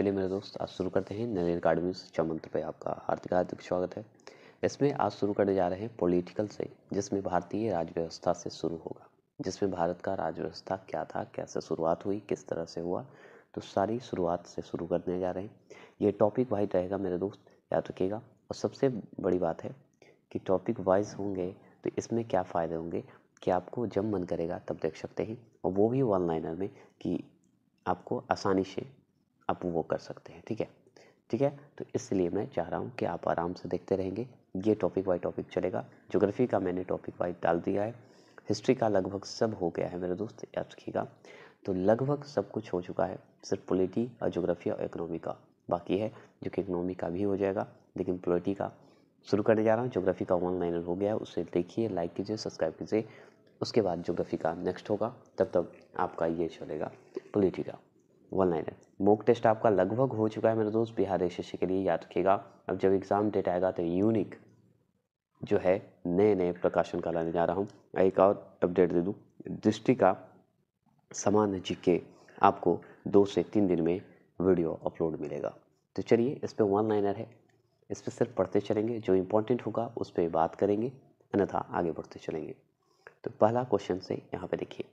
चलिए मेरे दोस्त आज शुरू करते हैं नरेंद्र कार्डमिस चमंत्र पे आपका हार्दिक हार्दिक स्वागत है इसमें आज शुरू करने जा रहे हैं पॉलिटिकल से जिसमें भारतीय राजव्यवस्था से शुरू होगा जिसमें भारत का राजव्यवस्था क्या था कैसे शुरुआत हुई किस तरह से हुआ तो सारी शुरुआत से शुरू करने जा रहे हैं ये टॉपिक वाइज रहेगा मेरे दोस्त याद रखिएगा और सबसे बड़ी बात है कि टॉपिक वाइज होंगे तो इसमें क्या फ़ायदे होंगे कि आपको जब मन करेगा तब देख सकते हैं और वो भी वन लाइनर में कि आपको आसानी से आप वो कर सकते हैं ठीक है ठीक है तो इसलिए मैं चाह रहा हूँ कि आप आराम से देखते रहेंगे ये टॉपिक वाई टॉपिक चलेगा जोग्राफ़ी का मैंने टॉपिक वाइज डाल दिया है हिस्ट्री का लगभग सब हो गया है मेरे दोस्त याद रखिएगा तो लगभग सब कुछ हो चुका है सिर्फ पोलिटी और जोग्राफ़ी और इकनॉमी का बाकी है जो कि इकनॉमी का भी हो जाएगा लेकिन पोलिटी का शुरू करने जा रहा हूँ जोग्राफ़ी का वन हो गया है उसे देखिए लाइक कीजिए सब्सक्राइब कीजिए उसके बाद जोग्राफ़ी का नेक्स्ट होगा तब तक आपका ये चलेगा पोलिटी का वन लाइनर मोक टेस्ट आपका लगभग हो चुका है मेरे दोस्त बिहार एस के लिए याद रखिएगा अब जब एग्ज़ाम डेट आएगा तो यूनिक जो है नए नए प्रकाशन का लाने जा रहा हूँ एक और अपडेट दे दूँ दृष्टि का सामान्य जी के आपको दो से तीन दिन में वीडियो अपलोड मिलेगा तो चलिए इस पर वन लाइनर है इस पर सिर्फ पढ़ते चलेंगे जो इम्पोर्टेंट होगा उस पर बात करेंगे अन्यथा आगे बढ़ते चलेंगे तो पहला क्वेश्चन से यहाँ पे देखिए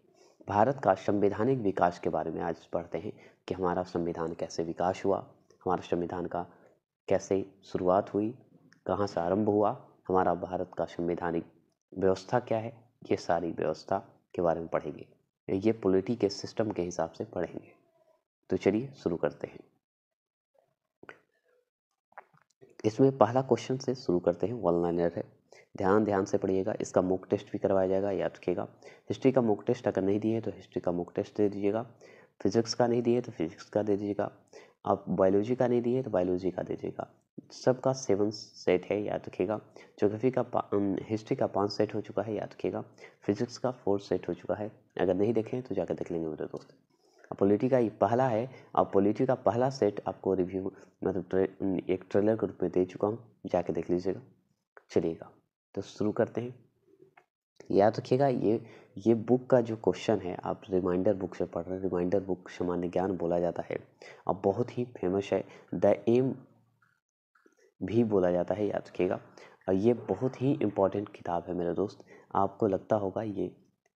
भारत का संवैधानिक विकास के बारे में आज पढ़ते हैं कि हमारा संविधान कैसे विकास हुआ हमारा संविधान का कैसे शुरुआत हुई कहाँ से आरंभ हुआ हमारा भारत का संवैधानिक व्यवस्था क्या है ये सारी व्यवस्था के बारे में पढ़ेंगे ये पोलिटी के सिस्टम के हिसाब से पढ़ेंगे तो चलिए शुरू करते हैं इसमें पहला क्वेश्चन से शुरू करते हैं वन लाइनर है ध्यान ध्यान से पढ़िएगा इसका मॉक टेस्ट भी करवाया जाएगा याद रखिएगा हिस्ट्री का मॉक टेस्ट अगर नहीं दिए तो हिस्ट्री का मॉक टेस्ट दे दीजिएगा फिजिक्स का नहीं दिए तो फिजिक्स का दे दीजिएगा आप बायोलॉजी का नहीं दिए तो बायोलॉजी का दीजिएगा सबका सेवन सेट है याद रखिएगा जोग्राफी का हिस्ट्री का पाँच सेट हो चुका है याद रखिएगा फिजिक्स का फोर सेट हो चुका है अगर नहीं देखें तो जाकर देख लेंगे मेरे दोस्त अब पोलिटी का ये पहला है अब पोलिटी का पहला सेट आपको रिव्यू मतलब एक ट्रेलर के रूप में दे चुका हूँ जाके देख लीजिएगा चलिएगा तो शुरू करते हैं याद रखिएगा ये ये बुक का जो क्वेश्चन है आप रिमाइंडर बुक से पढ़ रहे हैं रिमाइंडर बुक सामान्य ज्ञान बोला जाता है अब बहुत ही फेमस है द एम भी बोला जाता है याद रखिएगा और ये बहुत ही इम्पॉर्टेंट किताब है मेरे दोस्त आपको लगता होगा ये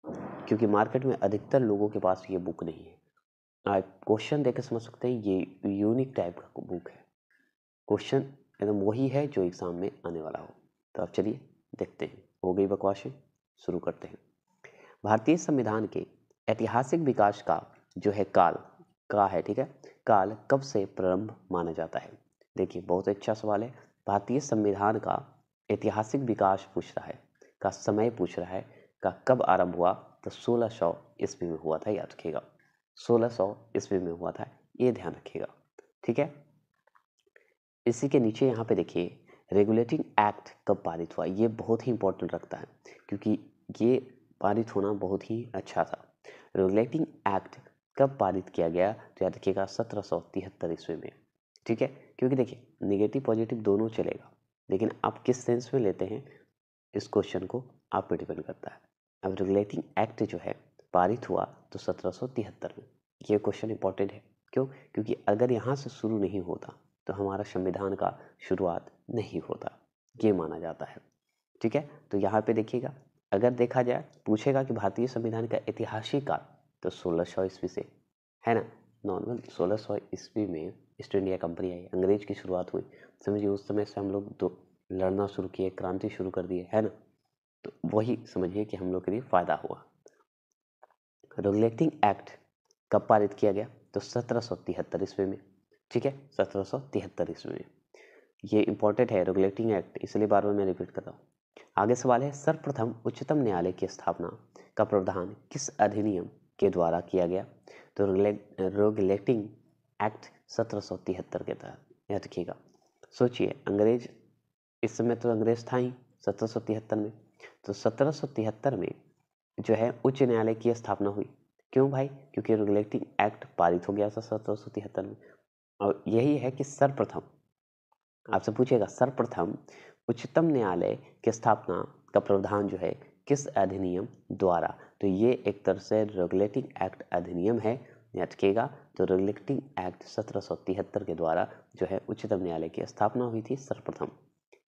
क्योंकि मार्केट में अधिकतर लोगों के पास ये बुक नहीं है आप क्वेश्चन देख समझ सकते हैं ये यूनिक टाइप का बुक है क्वेश्चन एकदम वही है जो एग्ज़ाम में आने वाला हो तो आप चलिए देखते हैं हो गई बकवास शुरू करते हैं भारतीय संविधान के ऐतिहासिक विकास का जो है काल का है ठीक है काल कब से प्रारंभ माना जाता है देखिए बहुत अच्छा सवाल है भारतीय संविधान का ऐतिहासिक विकास पूछ रहा है का समय पूछ रहा है का कब आरंभ हुआ तो 1600 सौ ईस्वी में हुआ था याद रखिएगा 1600 सौ ईस्वी में हुआ था ये ध्यान रखिएगा ठीक है इसी के नीचे यहाँ पे देखिए रेगुलेटिंग एक्ट कब पारित हुआ ये बहुत ही इंपॉर्टेंट रखता है क्योंकि ये पारित होना बहुत ही अच्छा था रेगुलेटिंग एक्ट कब पारित किया गया तो याद रखिएगा सत्रह सौ तिहत्तर ईस्वी में ठीक है क्योंकि देखिए निगेटिव पॉजिटिव दोनों चलेगा लेकिन आप किस सेंस में लेते हैं इस क्वेश्चन को आप पर डिपेंड करता है अब रेगुलेटिंग एक्ट जो है पारित हुआ तो सत्रह सौ तिहत्तर में ये क्वेश्चन इंपॉर्टेंट है क्यों क्योंकि अगर यहाँ से शुरू नहीं होता तो हमारा संविधान का शुरुआत नहीं होता ये माना जाता है ठीक है तो यहाँ पे देखिएगा अगर देखा जाए पूछेगा कि भारतीय संविधान का ऐतिहासिक काल तो सोलह सौ ईस्वी से है ना नॉर्मल सोलह सौ ईस्वी में ईस्ट इंडिया कंपनी आई अंग्रेज की शुरुआत हुई समझिए उस समय से हम लोग दो लड़ना शुरू किए क्रांति शुरू कर दिए है ना तो वही समझिए कि हम लोग के लिए फ़ायदा हुआ रेगुलेटिंग एक्ट कब पारित किया गया तो सत्रह सौ तिहत्तर ईस्वी में ठीक है सत्रह सौ तिहत्तर ईस्वी में ये इम्पोर्टेंट है रेगुलेटिंग एक्ट इसलिए बार बार मैं रिपीट कर रहा हूँ आगे सवाल है सर्वप्रथम उच्चतम न्यायालय की स्थापना का प्रावधान किस अधिनियम के द्वारा किया गया तो रेगुलेटिंग एक्ट सत्रह के तहत याद रखिएगा सोचिए अंग्रेज इस समय तो अंग्रेज था ही सत्रह में तो सत्रह में जो है उच्च न्यायालय की स्थापना हुई क्यों भाई क्योंकि रेगुलेटिंग एक्ट पारित हो गया था सत्रह में और यही है कि सर्वप्रथम आपसे पूछेगा सर्वप्रथम उच्चतम न्यायालय की स्थापना का प्रावधान जो है किस अधिनियम द्वारा तो ये एक तरह से रेगुलेटिंग एक्ट अधिनियम है अटकेगा तो रेगुलेटिंग एक्ट सत्रह के द्वारा जो है उच्चतम न्यायालय की स्थापना हुई थी सर्वप्रथम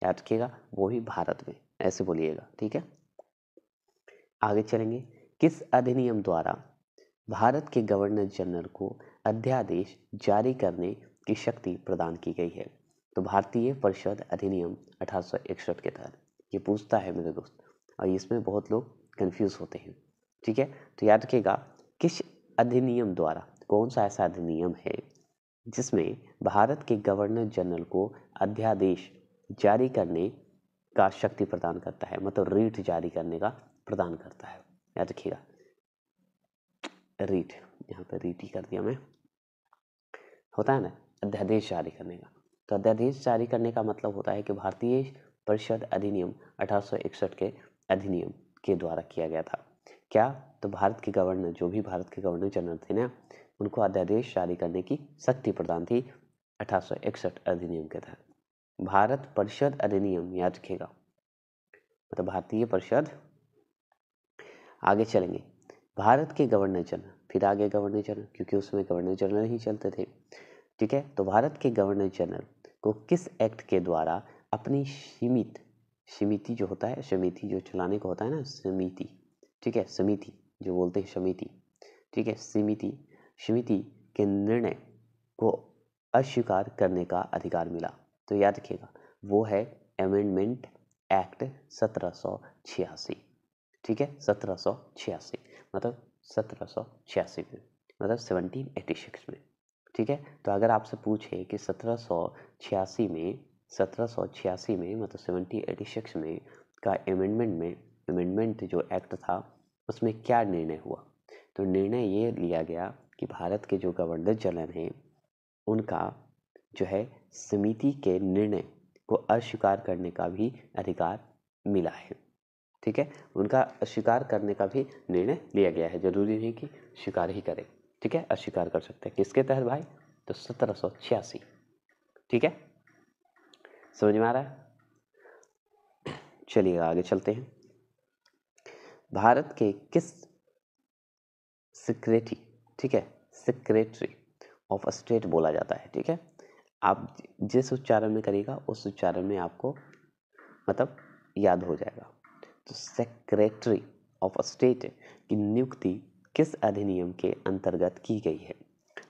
याद वो भी भारत में ऐसे बोलिएगा ठीक है आगे चलेंगे किस अधिनियम द्वारा भारत के गवर्नर जनरल को अध्यादेश जारी करने की शक्ति प्रदान की गई है तो भारतीय परिषद अधिनियम अठारह के तहत ये पूछता है मेरे दोस्त और इसमें बहुत लोग कंफ्यूज होते हैं ठीक है तो याद रखिएगा किस अधिनियम द्वारा कौन सा ऐसा अधिनियम है जिसमें भारत के गवर्नर जनरल को अध्यादेश जारी करने का शक्ति प्रदान करता है मतलब रीट जारी करने का प्रदान करता है याद रखिएगा रीट यहाँ पर रीट ही कर दिया मैं होता है ना अध्यादेश जारी करने का तो अध्यादेश जारी करने का मतलब होता है कि भारतीय परिषद अधिनियम अठारह के अधिनियम के द्वारा किया गया था क्या तो भारत के गवर्नर जो भी भारत के गवर्नर जनरल थे ना उनको अध्यादेश जारी करने की शक्ति प्रदान थी अठारह अधिनियम के तहत भारत परिषद अधिनियम याद रखेगा मतलब भारतीय परिषद आगे चलेंगे भारत के गवर्नर जनरल फिर आगे गवर्नर जनरल क्योंकि उसमें गवर्नर जनरल ही चलते थे ठीक है तो भारत के गवर्नर जनरल को किस एक्ट के द्वारा अपनी सीमित समिति जो होता है समिति जो चलाने को होता है ना समिति ठीक है समिति जो बोलते हैं समिति ठीक है समिति समिति के निर्णय को अस्वीकार करने का अधिकार मिला तो याद रखिएगा वो है अमेंडमेंट एक्ट सत्रह ठीक है सत्रह मतलब सत्रह में मतलब सेवनटीन एटी सिक्स में ठीक है तो अगर आपसे पूछे कि सत्रह में सत्रह में मतलब सेवेंटी एटी सिक्स में का अमेंडमेंट में अमेंडमेंट जो एक्ट था उसमें क्या निर्णय हुआ तो निर्णय ये लिया गया कि भारत के जो गवर्नर जनरल हैं उनका जो है समिति के निर्णय को अस्वीकार करने का भी अधिकार मिला है ठीक है उनका स्वीकार करने का भी निर्णय लिया गया है ज़रूरी नहीं कि स्वीकार ही करें ठीक है अस्वीकार कर सकते हैं किसके तहत भाई तो सत्रह ठीक है समझ में आ रहा है चलिए आगे चलते हैं भारत के किस सेक्रेटरी ठीक है सेक्रेटरी ऑफ स्टेट बोला जाता है ठीक है आप जिस उच्चारण में करिएगा उस उच्चारण में आपको मतलब याद हो जाएगा तो सेक्रेटरी ऑफ स्टेट की नियुक्ति किस अधिनियम के अंतर्गत की गई है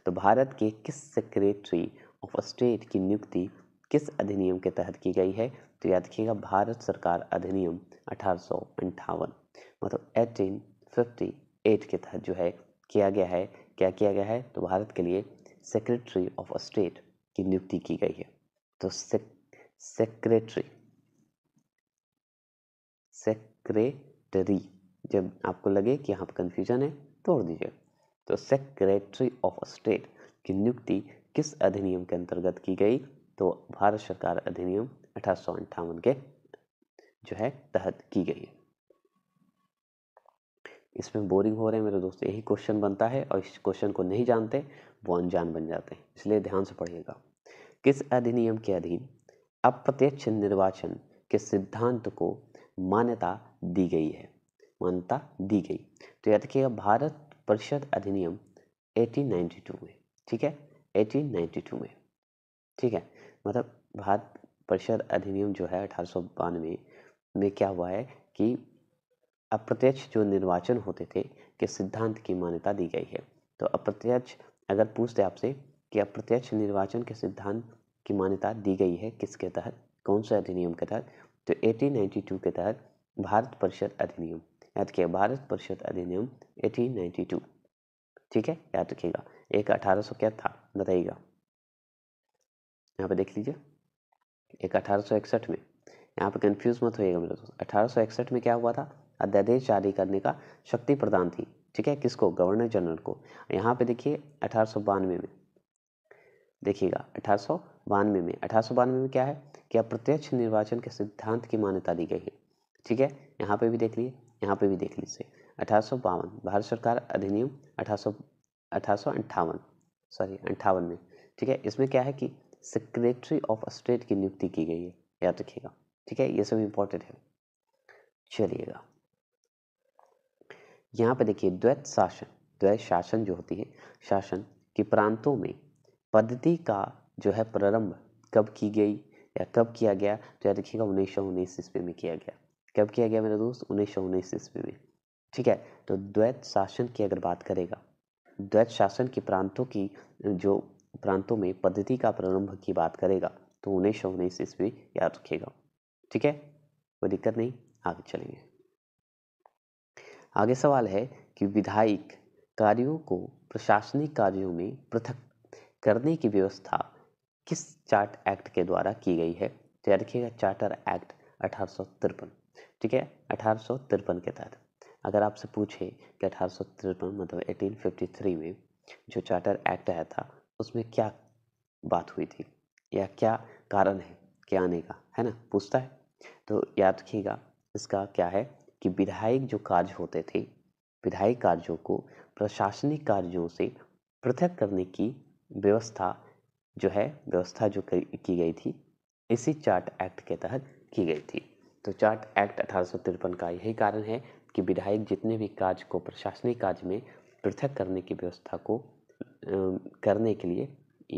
तो भारत के किस सेक्रेटरी ऑफ स्टेट की नियुक्ति किस अधिनियम के तहत की गई है तो याद रखिएगा भारत सरकार अधिनियम अठारह मतलब एटीन फिफ्टी एट के तहत जो है किया गया है क्या किया गया है तो भारत के लिए सेक्रेटरी ऑफ स्टेट की नियुक्ति की गई है तो सेक्रेटरी सेक्रेटरी जब आपको लगे कि यहाँ पर कन्फ्यूजन है तोड़ दीजिए तो सेक्रेटरी ऑफ स्टेट की नियुक्ति किस अधिनियम के अंतर्गत की गई तो भारत सरकार अधिनियम अठारह के जो है तहत की गई है इसमें बोरिंग हो रहे हैं मेरे दोस्त यही क्वेश्चन बनता है और इस क्वेश्चन को नहीं जानते वो अनजान बन जाते हैं इसलिए ध्यान से पढ़िएगा किस अधिनियम के अधीन अप्रत्यक्ष निर्वाचन के सिद्धांत को मान्यता दी गई है मान्यता दी गई तो याद रखिएगा भारत परिषद अधिनियम 1892 में ठीक है 1892 में ठीक है मतलब भारत परिषद अधिनियम जो है अठारह में, में क्या हुआ है कि अप्रत्यक्ष जो निर्वाचन होते थे के सिद्धांत की मान्यता दी गई है तो अप्रत्यक्ष अगर पूछते आपसे कि अप्रत्यक्ष निर्वाचन के सिद्धांत की मान्यता दी गई है किसके तहत कौन से अधिनियम के तहत तो 1892 के तहत भारत परिषद अधिनियम याद किया भारत परिषद अधिनियम 1892 ठीक है याद रखिएगा एक अठारह सौ क्या था बताइएगा यहाँ पे देख लीजिए एक अठारह सौ इकसठ में यहाँ पे कंफ्यूज मत होइएगा मेरे दोस्त अठारह सौ इकसठ में क्या हुआ था अध्यादेश जारी करने का शक्ति प्रदान थी ठीक है किसको गवर्नर जनरल को यहाँ पे देखिए अठारह में देखिएगा अठारह बानवे में अठारह बानवे में क्या है कि अप्रत्यक्ष निर्वाचन के सिद्धांत की मान्यता दी गई है ठीक है यहाँ पे भी देख लिए यहाँ पे भी देख लीजिए अठारह भारत सरकार अधिनियम अठारह सॉरी अंठावन में ठीक है इसमें क्या है कि सेक्रेटरी ऑफ स्टेट की नियुक्ति की गई है याद रखिएगा ठीक है ये सब इम्पोर्टेंट है चलिएगा यहाँ पे देखिए द्वैत शासन द्वैत शासन जो होती है शासन की प्रांतों में पद्धति का जो है प्रारंभ कब की गई या कब किया गया तो याद रखिएगा उन्नीस सौ उन्नीस ईस्वी में किया गया कब किया गया मेरा दोस्त उन्नीस सौ उन्नीस ईस्वी में ठीक है तो द्वैत शासन की अगर बात करेगा द्वैत शासन के प्रांतों की जो प्रांतों में पद्धति का प्रारंभ की बात करेगा तो उन्नीस सौ उन्नीस ईस्वी याद रखेगा ठीक है कोई दिक्कत नहीं आगे चलेंगे आगे सवाल है कि विधायिक कार्यों को प्रशासनिक कार्यों में पृथक करने की व्यवस्था किस चार्ट एक्ट के द्वारा की गई है तो याद रखिएगा चार्टर एक्ट अठारह सौ तिरपन ठीक है अठारह के तहत अगर आपसे पूछे कि अठारह मतलब 1853 में जो चार्टर एक्ट आया था उसमें क्या बात हुई थी या क्या कारण है के आने का है ना पूछता है तो याद रखिएगा इसका क्या है कि विधायक जो कार्य होते थे विधायक कार्यों को प्रशासनिक कार्यों से पृथक करने की व्यवस्था जो है व्यवस्था जो की गई थी इसी चार्ट एक्ट के तहत की गई थी तो चार्ट एक्ट अठारह का यही कारण है कि विधायक जितने भी कार्य को प्रशासनिक कार्य में पृथक करने की व्यवस्था को करने के लिए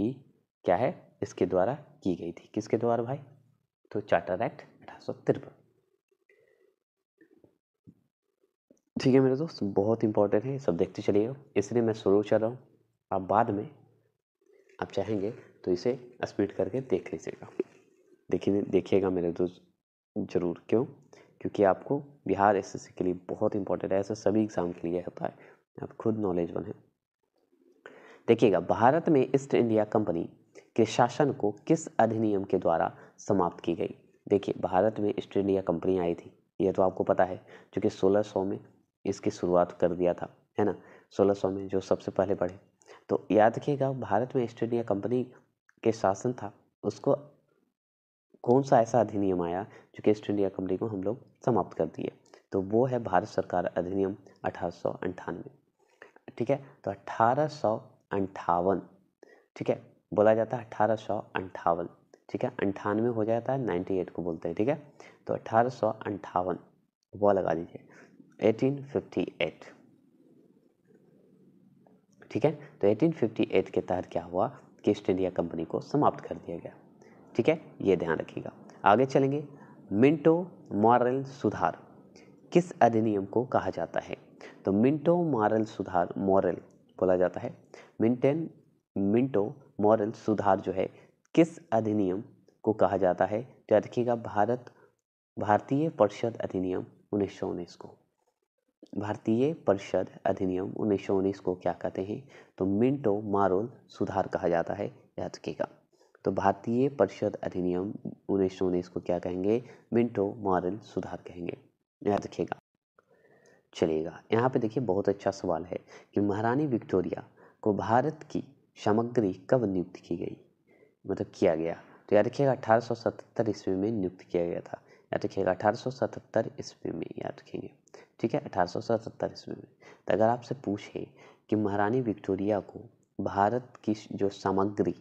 ई क्या है इसके द्वारा की गई थी किसके द्वारा भाई तो चार्टर एक्ट अठारह ठीक है मेरे दोस्त बहुत इंपॉर्टेंट है सब देखते चलिए इसलिए मैं शुरू चल रहा हूँ आप बाद में आप चाहेंगे तो इसे स्पीड करके देख लीजिएगा देखिए देखिएगा मेरे दोस्त ज़रूर क्यों क्योंकि आपको बिहार एस के लिए बहुत इंपॉर्टेंट है ऐसा सभी एग्ज़ाम के लिए होता है आप खुद नॉलेज बने देखिएगा भारत में ईस्ट इंडिया कंपनी के शासन को किस अधिनियम के द्वारा समाप्त की गई देखिए भारत में ईस्ट इंडिया कंपनी आई थी यह तो आपको पता है क्योंकि सौ में इसकी शुरुआत कर दिया था है ना सोलह सौ में जो सबसे पहले पढ़े तो याद रखिएगा भारत में ईस्ट इंडिया कंपनी के शासन था उसको कौन सा ऐसा अधिनियम आया जो कि ईस्ट इंडिया कंपनी को हम लोग समाप्त कर दिए तो वो है भारत सरकार अधिनियम अठारह ठीक है तो अठारह ठीक है बोला जाता है अठारह ठीक है अंठानवे हो जाता है नाइन्टी एट को बोलते हैं ठीक है तो अठारह सौ अंठावन लगा दीजिए एटीन फिफ्टी एट ठीक है तो एटीन फिफ्टी एट के तहत क्या हुआ कि ईस्ट इंडिया कंपनी को समाप्त कर दिया गया ठीक है ये ध्यान रखिएगा आगे चलेंगे मिंटो मॉरल सुधार किस अधिनियम को कहा जाता है तो मिंटो मॉरल सुधार मॉरल बोला जाता है मिंटेन मिंटो मॉरल सुधार जो है किस अधिनियम को कहा जाता है तो याद रखिएगा भारत भारतीय परिषद अधिनियम उन्नीस को भारतीय परिषद अधिनियम उन्नीस को क्या कहते हैं तो मिंटो मारोल सुधार कहा जाता है याद रखिएगा तो भारतीय परिषद अधिनियम उन्नीस सौ उन्नीस को क्या कहेंगे मिंटो मॉरल सुधार कहेंगे याद रखिएगा चलिएगा यहाँ पे देखिए बहुत अच्छा सवाल है कि महारानी विक्टोरिया को भारत की सामग्री कब नियुक्त की गई मतलब किया गया तो याद रखिएगा अठारह सौ सतहत्तर ईस्वी में नियुक्त किया गया था याद रखिएगा अठारह सौ सतहत्तर ईस्वी में याद रखेंगे ठीक है अठारह सौ सतहत्तर ईस्वी में तो अगर आपसे पूछे कि महारानी विक्टोरिया को भारत की जो सामग्री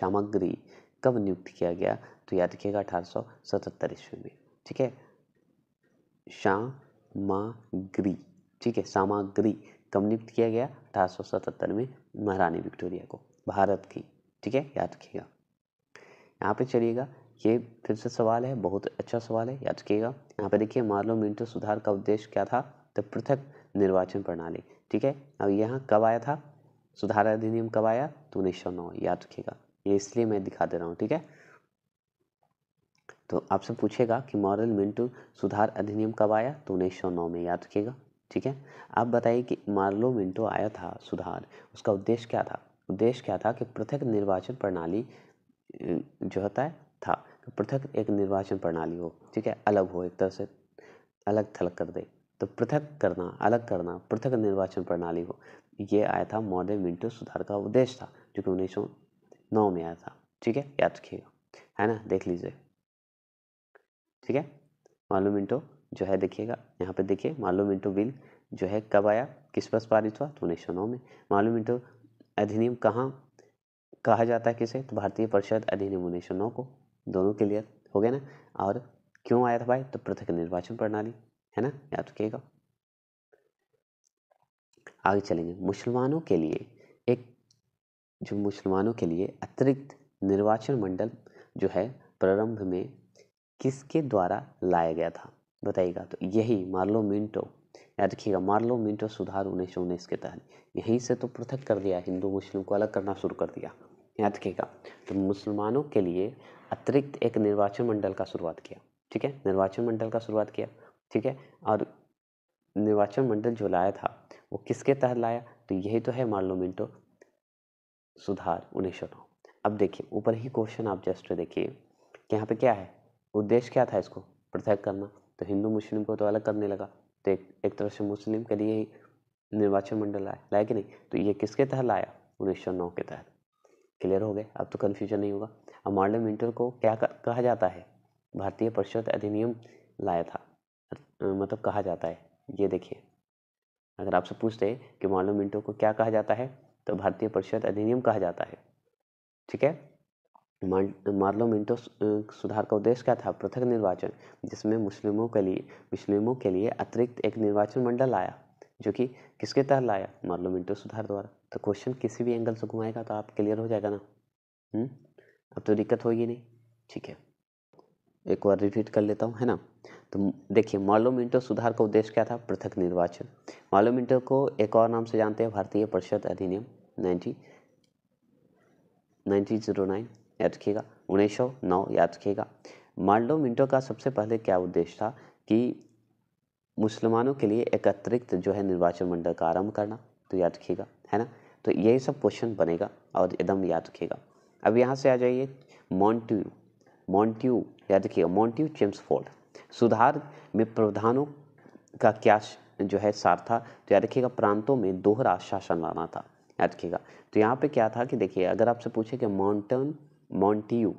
सामग्री कब नियुक्त किया गया तो याद रखिएगा अठारह सौ सतहत्तर ईस्वी में ठीक है सामग्री ठीक है सामग्री कब नियुक्त किया गया अठारह में महारानी विक्टोरिया को भारत की ठीक है याद रखिएगा यहाँ पे चलिएगा ये फिर से सवाल है बहुत अच्छा सवाल है याद रखिएगा यहाँ पे देखिए मार्लो मिंटो सुधार का उद्देश्य क्या था तो पृथक निर्वाचन प्रणाली ठीक है अब यहाँ कब आया था सुधार अधिनियम कब आया तो उन्नीस याद रखिएगा ये इसलिए मैं दिखा दे रहा हूँ ठीक है तो आपसे पूछेगा कि मॉरल मिंटू सुधार अधिनियम कब आया तो उन्नीस सौ नौ में याद रखिएगा ठीक है आप बताइए कि मार्लो मिंटो आया था सुधार उसका उद्देश्य क्या था उद्देश्य क्या था कि पृथक निर्वाचन प्रणाली जो होता है था पृथक एक निर्वाचन प्रणाली हो ठीक है अलग हो एक तरह से अलग थलग कर दे तो पृथक करना अलग करना पृथक निर्वाचन प्रणाली हो ये आया था मॉडल मिंटो सुधार का उद्देश्य था जो कि उन्नीस नौ में आया था ठीक है याद रखिएगा है ना देख लीजिए ठीक है मालूम इंटो जो है देखिएगा यहाँ पे देखिए मालूम इंटो बिल जो है कब आया किस पर पारित हुआ तो उन्नीस में मालूम इंटो अधिनियम कहाँ कहा जाता है किसे तो भारतीय परिषद अधिनियम उन्नीस को दोनों के लिए हो गया ना और क्यों आया था भाई तो पृथक निर्वाचन प्रणाली है ना याद रखिएगा आगे चलेंगे मुसलमानों के लिए एक जो मुसलमानों के लिए अतिरिक्त निर्वाचन मंडल जो है प्रारंभ में किसके द्वारा लाया गया था बताइएगा तो यही मार्लो मिंटो याद रखिएगा मार्लो मिंटो सुधार उन्नीस सौ उन्नीस के तहत यहीं से तो पृथक कर दिया हिंदू मुस्लिम को अलग करना शुरू कर दिया याद रखिएगा तो मुसलमानों के लिए अतिरिक्त एक निर्वाचन मंडल का शुरुआत किया ठीक है निर्वाचन मंडल का शुरुआत किया ठीक है और निर्वाचन मंडल जो लाया था वो किसके तहत लाया तो यही तो है मार्लो मिंटो सुधार उन्नीस सौ नौ अब देखिए ऊपर ही क्वेश्चन आप जस्ट देखिए कि यहाँ पे क्या है उद्देश्य क्या था इसको पृथक करना तो हिंदू मुस्लिम को तो अलग करने लगा तो एक एक तरह से मुस्लिम के लिए ही निर्वाचन मंडल आया लाया कि नहीं तो ये किसके तहत लाया उन्नीस सौ नौ के तहत क्लियर हो गए अब तो कन्फ्यूजन नहीं होगा अब मॉडर्न मिंटर को क्या कहा जाता है भारतीय परिषद अधिनियम लाया था मतलब कहा जाता है ये देखिए अगर आपसे पूछते कि मॉडर्न विंटर को क्या कहा जाता है तो भारतीय परिषद अधिनियम कहा जाता है ठीक है मार्लो मिंटो सुधार का उद्देश्य क्या था पृथक निर्वाचन जिसमें मुस्लिमों के लिए मुस्लिमों के लिए अतिरिक्त एक निर्वाचन मंडल आया जो कि किसके तहत लाया मार्लो मिंटो सुधार द्वारा तो क्वेश्चन किसी भी एंगल से घुमाएगा तो आप क्लियर हो जाएगा ना हुँ? हम्म? अब तो दिक्कत होगी नहीं ठीक है एक बार रिपीट कर लेता हूँ है ना तो देखिए मार्लो मिंटो सुधार का उद्देश्य क्या था पृथक निर्वाचन मार्लो मिंटो को एक और नाम से जानते हैं भारतीय परिषद अधिनियम नाइनटी नाइनटीन जीरो नाइन याद रखिएगा उन्नीस सौ नौ याद रखिएगा मार्लो मिंटो का सबसे पहले क्या उद्देश्य था कि मुसलमानों के लिए एक अतिरिक्त जो है निर्वाचन मंडल का आरंभ करना तो याद रखिएगा है ना तो यही सब क्वेश्चन बनेगा और एकदम याद रखिएगा अब यहाँ से आ जाइए मॉन्ट्यू मॉन्ट्यू याद रखिएगा मॉन्ट्यू चेम्सफोर्ड सुधार में प्रावधानों का क्या जो है सार था तो याद रखिएगा प्रांतों में दोहरा शासन लाना था याद रखिएगा तो यहाँ पे क्या था कि देखिए अगर आपसे पूछे कि माउंटन मॉन्टियू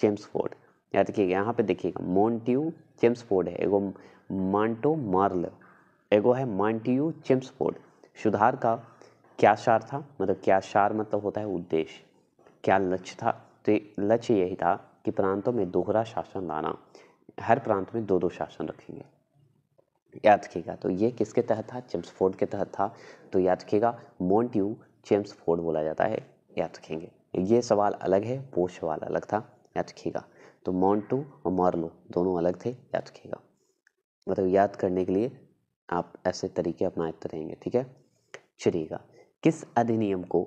जेम्स फोर्ड याद रखिएगा यहाँ पे देखिएगा मॉन्टियू जेम्स फोर्ड है एगो मांटो मार्ल एगो है मॉन्टियू जेम्स फोर्ड सुधार का क्या सार था मतलब क्या सार मतलब होता है उद्देश्य क्या लक्ष्य था तो लक्ष्य यही था कि प्रांतों में दोहरा शासन लाना हर प्रांत में दो दो शासन रखेंगे याद रखिएगा तो ये किसके तहत था चेम्स फोर्ड के तहत था तो याद रखिएगा मोन्ट्यू चेम्स फोर्ड बोला जाता है याद रखेंगे ये सवाल अलग है वो सवाल अलग था याद रखिएगा तो मॉन्टू और मॉर्लो दोनों अलग थे याद रखिएगा मतलब याद करने के लिए आप ऐसे तरीके अपनाते रहेंगे ठीक है चलिएगा किस अधिनियम को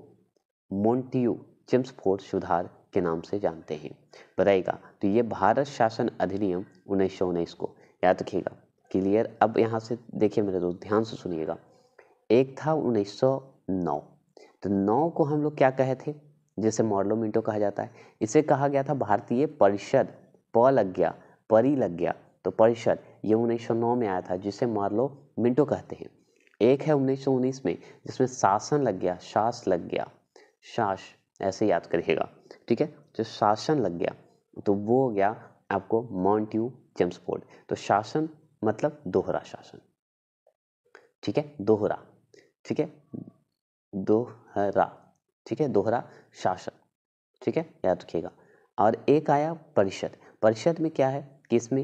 चिम्स चिम्सफोर्ड सुधार के नाम से जानते हैं बताइएगा तो ये भारत शासन अधिनियम उन्नीस को याद रखिएगा क्लियर अब यहाँ से देखिए मेरे दोस्त ध्यान से सुनिएगा एक था 1909 तो नौ को हम लोग क्या कहे थे जिसे मॉडलो मिंटो कहा जाता है इसे कहा गया था भारतीय परिषद प लग गया परी लग गया तो परिषद ये 1909 में आया था जिसे मॉडलो मिंटो कहते हैं एक है 1919 में जिसमें शासन लग गया शास लग गया शास ऐसे याद करिएगा ठीक है जो शासन लग गया तो वो हो गया आपको मॉन्ट्यू जेम्सफोर्ड तो शासन मतलब दोहरा शासन ठीक है दोहरा ठीक है दोहरा ठीक है दोहरा शासन ठीक है याद रखिएगा और एक आया परिषद परिषद में क्या है कि इसमें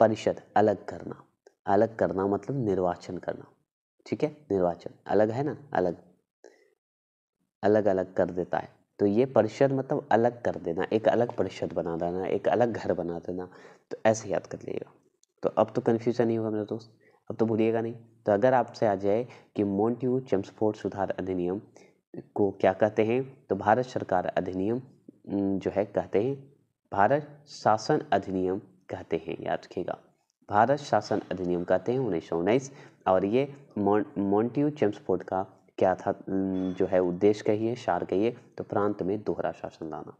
परिषद अलग करना अलग करना मतलब निर्वाचन करना ठीक है निर्वाचन अलग है ना अलग अलग अलग कर देता है तो ये परिषद मतलब अलग कर देना एक अलग परिषद बना देना एक अलग घर बना देना तो ऐसे याद कर लीजिएगा तो अब तो कन्फ्यूज़न नहीं होगा मेरे दोस्त अब तो भूलिएगा नहीं तो अगर आपसे आ जाए कि मोन्ट्यू चम्सफोर्ड सुधार अधिनियम को क्या कहते हैं तो भारत सरकार अधिनियम जो है कहते हैं भारत शासन अधिनियम कहते हैं याद रखिएगा भारत शासन अधिनियम कहते हैं उन्नीस और ये मोन्ट्यू चम्सफोर्ड का क्या था जो है उद्देश्य कहिए शार कहिए तो प्रांत में दोहरा शासन लाना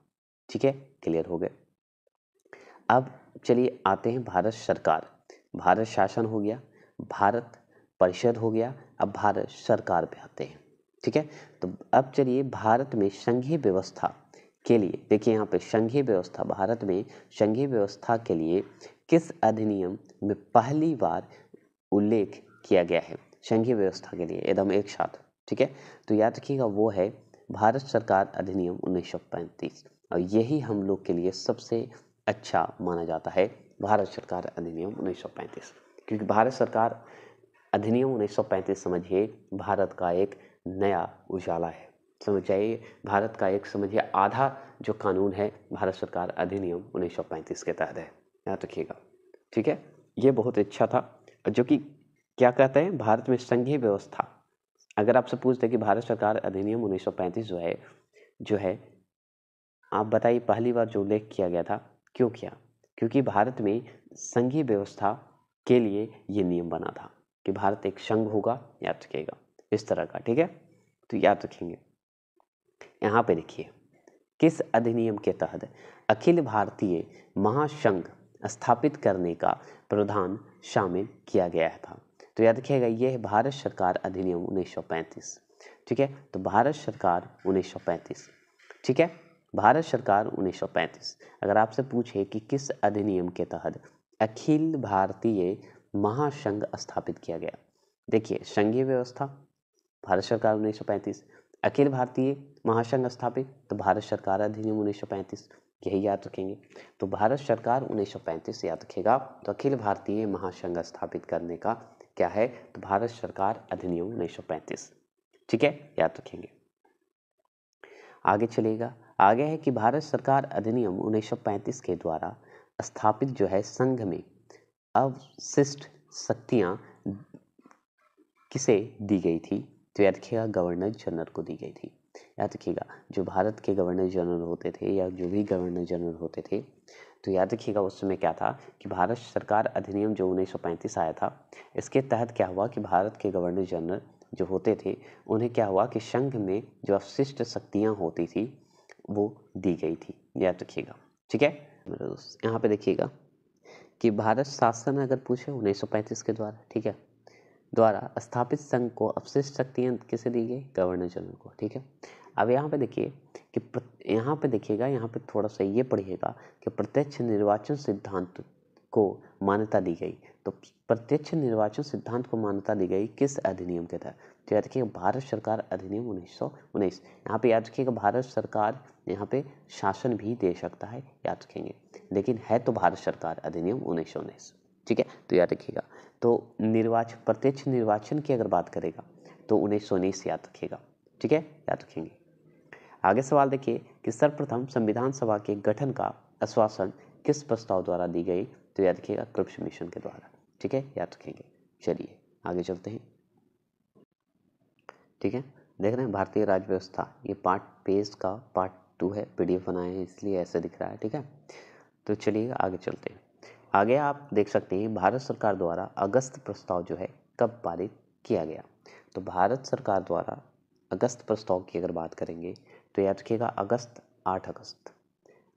ठीक है क्लियर हो गए अब चलिए आते हैं भारत सरकार भारत शासन हो गया भारत परिषद हो गया अब भारत सरकार पे आते हैं ठीक है तो अब चलिए भारत में संघीय व्यवस्था के लिए देखिए यहाँ पे संघीय व्यवस्था भारत में संघीय व्यवस्था के लिए किस अधिनियम में पहली बार उल्लेख किया गया है संघीय व्यवस्था के लिए एकदम एक साथ ठीक है तो याद रखिएगा वो है भारत सरकार अधिनियम उन्नीस और यही हम लोग के लिए सबसे अच्छा माना जाता है भारत सरकार अधिनियम उन्नीस क्योंकि भारत सरकार अधिनियम पैंतीस समझिए भारत का एक नया उजाला है समझ जाइए भारत का एक समझिए आधा जो कानून है भारत सरकार अधिनियम पैंतीस के तहत है याद रखिएगा ठीक है ये बहुत अच्छा था जो कि क्या कहते हैं भारत में संघीय व्यवस्था अगर आपसे पूछते कि भारत सरकार अधिनियम 1935 जो है जो है आप बताइए पहली बार जो उल्लेख किया गया था क्यों किया क्योंकि भारत में संघीय व्यवस्था के लिए ये नियम बना था कि भारत एक संघ होगा याद रखिएगा इस तरह का ठीक है तो याद रखेंगे यहाँ पे देखिए किस अधिनियम के तहत अखिल भारतीय महासंघ स्थापित करने का प्रावधान शामिल किया गया था तो याद रखिएगा ये है भारत सरकार अधिनियम 1935 ठीक है तो भारत सरकार 1935 ठीक है भारत सरकार 1935 अगर आपसे पूछे कि किस अधिनियम के तहत अखिल भारतीय महासंघ स्थापित किया गया देखिए संघीय व्यवस्था भारत सरकार 1935 अखिल भारतीय महासंघ स्थापित तो भारत सरकार अधिनियम 1935 यही याद रखेंगे तो भारत सरकार 1935 याद रखेगा तो अखिल भारतीय महासंघ स्थापित करने का क्या है तो भारत सरकार अधिनियम उन्नीस ठीक है याद रखेंगे आगे चलेगा आगे है कि भारत सरकार अधिनियम 1935 के द्वारा स्थापित जो है संघ में अवशिष्ट शक्तियां किसे दी गई थी तो याद रखिएगा गवर्नर जनरल को दी गई थी याद रखिएगा जो भारत के गवर्नर जनरल होते थे या जो भी गवर्नर जनरल होते थे तो याद रखिएगा उस समय क्या था कि भारत सरकार अधिनियम जो उन्नीस आया था इसके तहत क्या हुआ कि भारत के गवर्नर जनरल जो होते थे उन्हें क्या हुआ कि संघ में जो अवशिष्ट शक्तियाँ होती थी वो दी गई थी याद रखिएगा ठीक है मेरे दोस्त यहाँ पे देखिएगा कि भारत शासन अगर पूछे 1935 के द्वारा ठीक है द्वारा स्थापित संघ को अवशिष्ट शक्तियाँ किसे दी गई गवर्नर जनरल को ठीक है अब यहाँ पे देखिए कि यहाँ पे देखिएगा यहाँ पे थोड़ा सा ये पढ़िएगा कि प्रत्यक्ष निर्वाचन सिद्धांत को मान्यता दी गई तो प्रत्यक्ष निर्वाचन सिद्धांत को मान्यता दी गई किस अधिनियम के तहत तो याद रखिएगा भारत सरकार अधिनियम उन्नीस सौ उन्नीस यहाँ पर याद रखिएगा भारत सरकार यहाँ पे शासन भी दे सकता है याद रखेंगे लेकिन है तो भारत सरकार अधिनियम उन्नीस सौ उन्नीस ठीक है तो याद रखिएगा तो निर्वाचन प्रत्यक्ष निर्वाचन की अगर बात करेगा तो उन्नीस सौ उन्नीस याद रखिएगा ठीक है याद रखेंगे आगे सवाल देखिए कि सर्वप्रथम संविधान सभा के गठन का आश्वासन किस प्रस्ताव द्वारा दी गई तो याद रखिएगा क्रिप्स मिशन के द्वारा ठीक है याद रखेंगे चलिए आगे चलते हैं ठीक है देख रहे हैं भारतीय राज्य व्यवस्था ये पार्ट पेज का पार्ट टू है पी बनाए हैं इसलिए ऐसे दिख रहा है ठीक है तो चलिए आगे चलते हैं आगे आप देख सकते हैं भारत सरकार द्वारा अगस्त प्रस्ताव जो है कब पारित किया गया तो भारत सरकार द्वारा अगस्त प्रस्ताव की अगर बात करेंगे तो याद रखिएगा अगस्त आठ अगस्त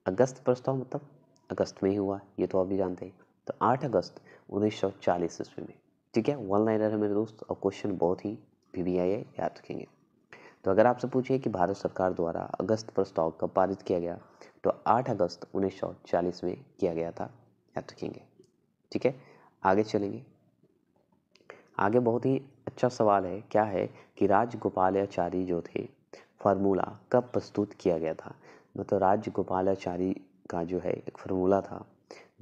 अगस्त प्रस्ताव तो मतलब अगस्त में ही हुआ ये तो आप भी जानते हैं तो आठ अगस्त उन्नीस सौ चालीस ईस्वी में ठीक है वन लाइनर है मेरे दोस्त और क्वेश्चन बहुत ही भी वी आई है याद रखेंगे तो अगर आपसे पूछिए कि भारत सरकार द्वारा अगस्त प्रस्ताव कब पारित किया गया तो आठ अगस्त उन्नीस सौ चालीस में किया गया था याद रखेंगे ठीक है आगे चलेंगे आगे बहुत ही अच्छा सवाल है क्या है कि राजगोपालाचारी जो थे फार्मूला कब प्रस्तुत किया गया था मतलब राजगोपालाचारी का जो है एक फार्मूला था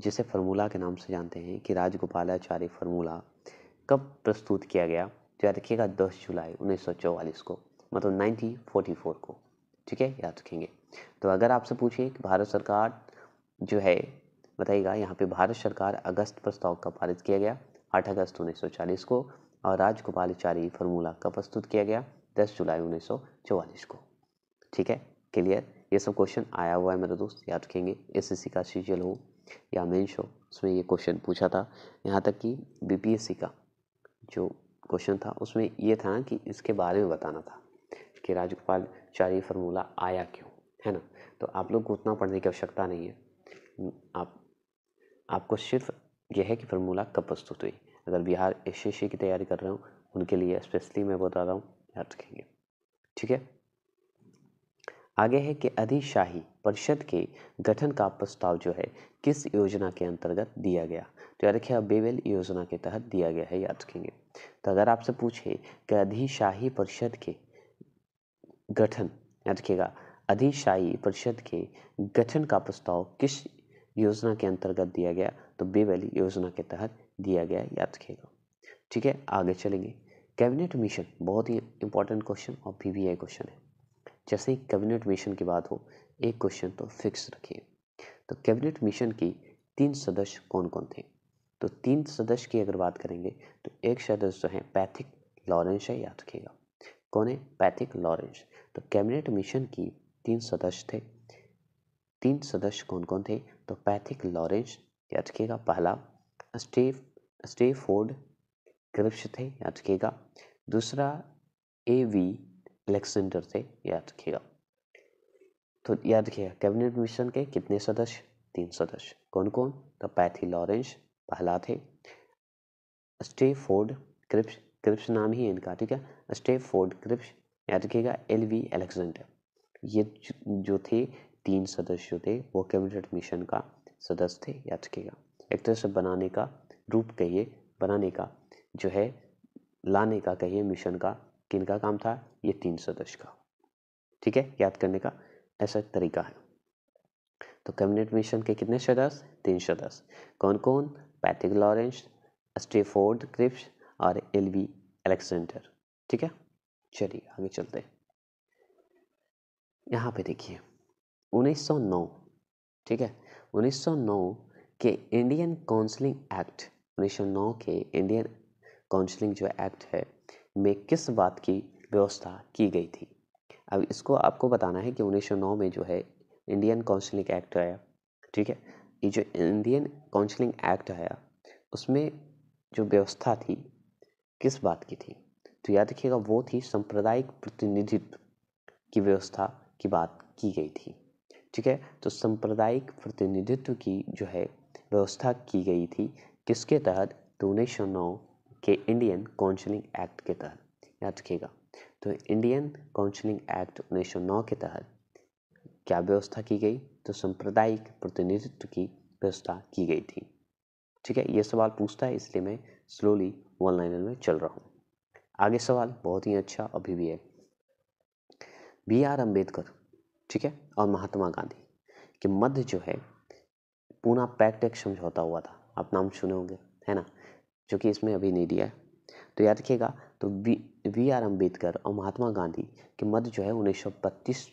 जिसे फार्मूला के नाम से जानते हैं कि राजगोपालाचारी फार्मूला कब प्रस्तुत किया गया तो याद रखिएगा दस जुलाई उन्नीस को मतलब नाइनटीन को ठीक है याद रखेंगे तो अगर आपसे पूछे कि भारत सरकार जो है बताइएगा यहाँ पे भारत सरकार अगस्त प्रस्ताव का पारित किया गया 8 अगस्त 1940 को और राजगोपालचारी फार्मूला का प्रस्तुत किया गया दस जुलाई उन्नीस को ठीक है क्लियर ये सब क्वेश्चन आया हुआ है मेरे दोस्त याद रखेंगे एस का सीजियल हो या मेन्स हो उसमें ये क्वेश्चन पूछा था यहाँ तक कि बीपीएससी का जो क्वेश्चन था उसमें ये था कि इसके बारे में बताना था कि राजगोपाल चार्य फार्मूला आया क्यों है ना तो आप लोग को उतना पढ़ने की आवश्यकता नहीं है आप आपको सिर्फ यह है कि फार्मूला कब प्रस्तुत हुई अगर बिहार एस की तैयारी कर रहे हो उनके लिए स्पेशली मैं बता रहा हूँ याद रखेंगे ठीक है आगे है कि अधिशाही परिषद के गठन का प्रस्ताव जो है किस योजना के अंतर्गत दिया गया तो याद रखिए बेवेल योजना के तहत दिया गया है याद रखेंगे तो अगर आपसे पूछे कि अधिशाही परिषद के गठन याद रखिएगा अधिशाही परिषद के गठन का प्रस्ताव किस योजना के अंतर्गत दिया गया तो बेवेल योजना के तहत दिया गया याद रखिएगा ठीक है आगे चलेंगे कैबिनेट मिशन बहुत ही इंपॉर्टेंट क्वेश्चन और आई क्वेश्चन है जैसे ही कैबिनेट मिशन की बात हो एक क्वेश्चन तो फिक्स रखिए तो कैबिनेट मिशन की तीन सदस्य कौन कौन थे तो तीन सदस्य की अगर बात करेंगे तो एक सदस्य जो है पैथिक लॉरेंस है याद रखिएगा कौन है पैथिक लॉरेंस तो कैबिनेट मिशन की तीन सदस्य थे तीन सदस्य कौन कौन थे तो पैथिक लॉरेंस याद रखिएगा पहला स्टेफ स्टेफोर्ड क्रिप्श थे याद रखिएगा दूसरा ए वी अलेक्सेंडर थे याद रखिएगा तो याद रखिएगा कैबिनेट मिशन के कितने सदस्य तीन सदस्य कौन कौन तो पैथी लॉरेंस पहला थे फोर्ड क्रिप्स क्रिप्स नाम ही इनका ठीक है फोर्ड क्रिप्स याद रखिएगा एल वी अलेक्जेंडर ये जो थे तीन सदस्य थे वो कैबिनेट मिशन का सदस्य थे याद रखिएगा एक तरह से बनाने का रूप कहिए बनाने का जो है लाने का कहिए मिशन का किन का काम था ये तीन सदस्य का ठीक है याद करने का ऐसा तरीका है तो कैबिनेट मिशन के कितने सदस्य तीन सदस्य कौन कौन पैटिक लॉरेंस स्टेफोर्ड क्रिप्स और एल वी एलेक्सेंडर ठीक है चलिए आगे चलते हैं यहाँ पे देखिए 1909 ठीक है 1909 के इंडियन काउंसलिंग एक्ट 1909 के इंडियन काउंसलिंग जो एक्ट है में किस बात की व्यवस्था की गई थी अब इसको आपको बताना है कि 1909 में जो है इंडियन काउंसलिंग एक्ट आया ठीक है ये जो इंडियन काउंसलिंग एक्ट आया उसमें जो व्यवस्था थी किस बात की थी तो याद रखिएगा वो थी सांप्रदायिक प्रतिनिधित्व की व्यवस्था की बात की गई थी ठीक है तो सांप्रदायिक प्रतिनिधित्व की जो है व्यवस्था की गई थी किसके तहत तो उन्नीस सौ नौ के इंडियन काउंसलिंग एक्ट के तहत याद रखिएगा तो इंडियन काउंसलिंग एक्ट 1909 के तहत क्या व्यवस्था की गई तो सांप्रदायिक प्रतिनिधित्व की व्यवस्था की गई थी ठीक है ये सवाल पूछता है इसलिए मैं स्लोली वन लाइनर में चल रहा हूँ आगे सवाल बहुत ही अच्छा अभी भी है बी आर अम्बेडकर ठीक है और महात्मा गांधी के मध्य जो है पूना पैक्ट एक समझौता हुआ था आप नाम सुने होंगे है ना जो कि इसमें अभी नहीं दिया है तो याद रखिएगा तो वी वी आर अम्बेडकर और महात्मा गांधी के मध्य जो है उन्नीस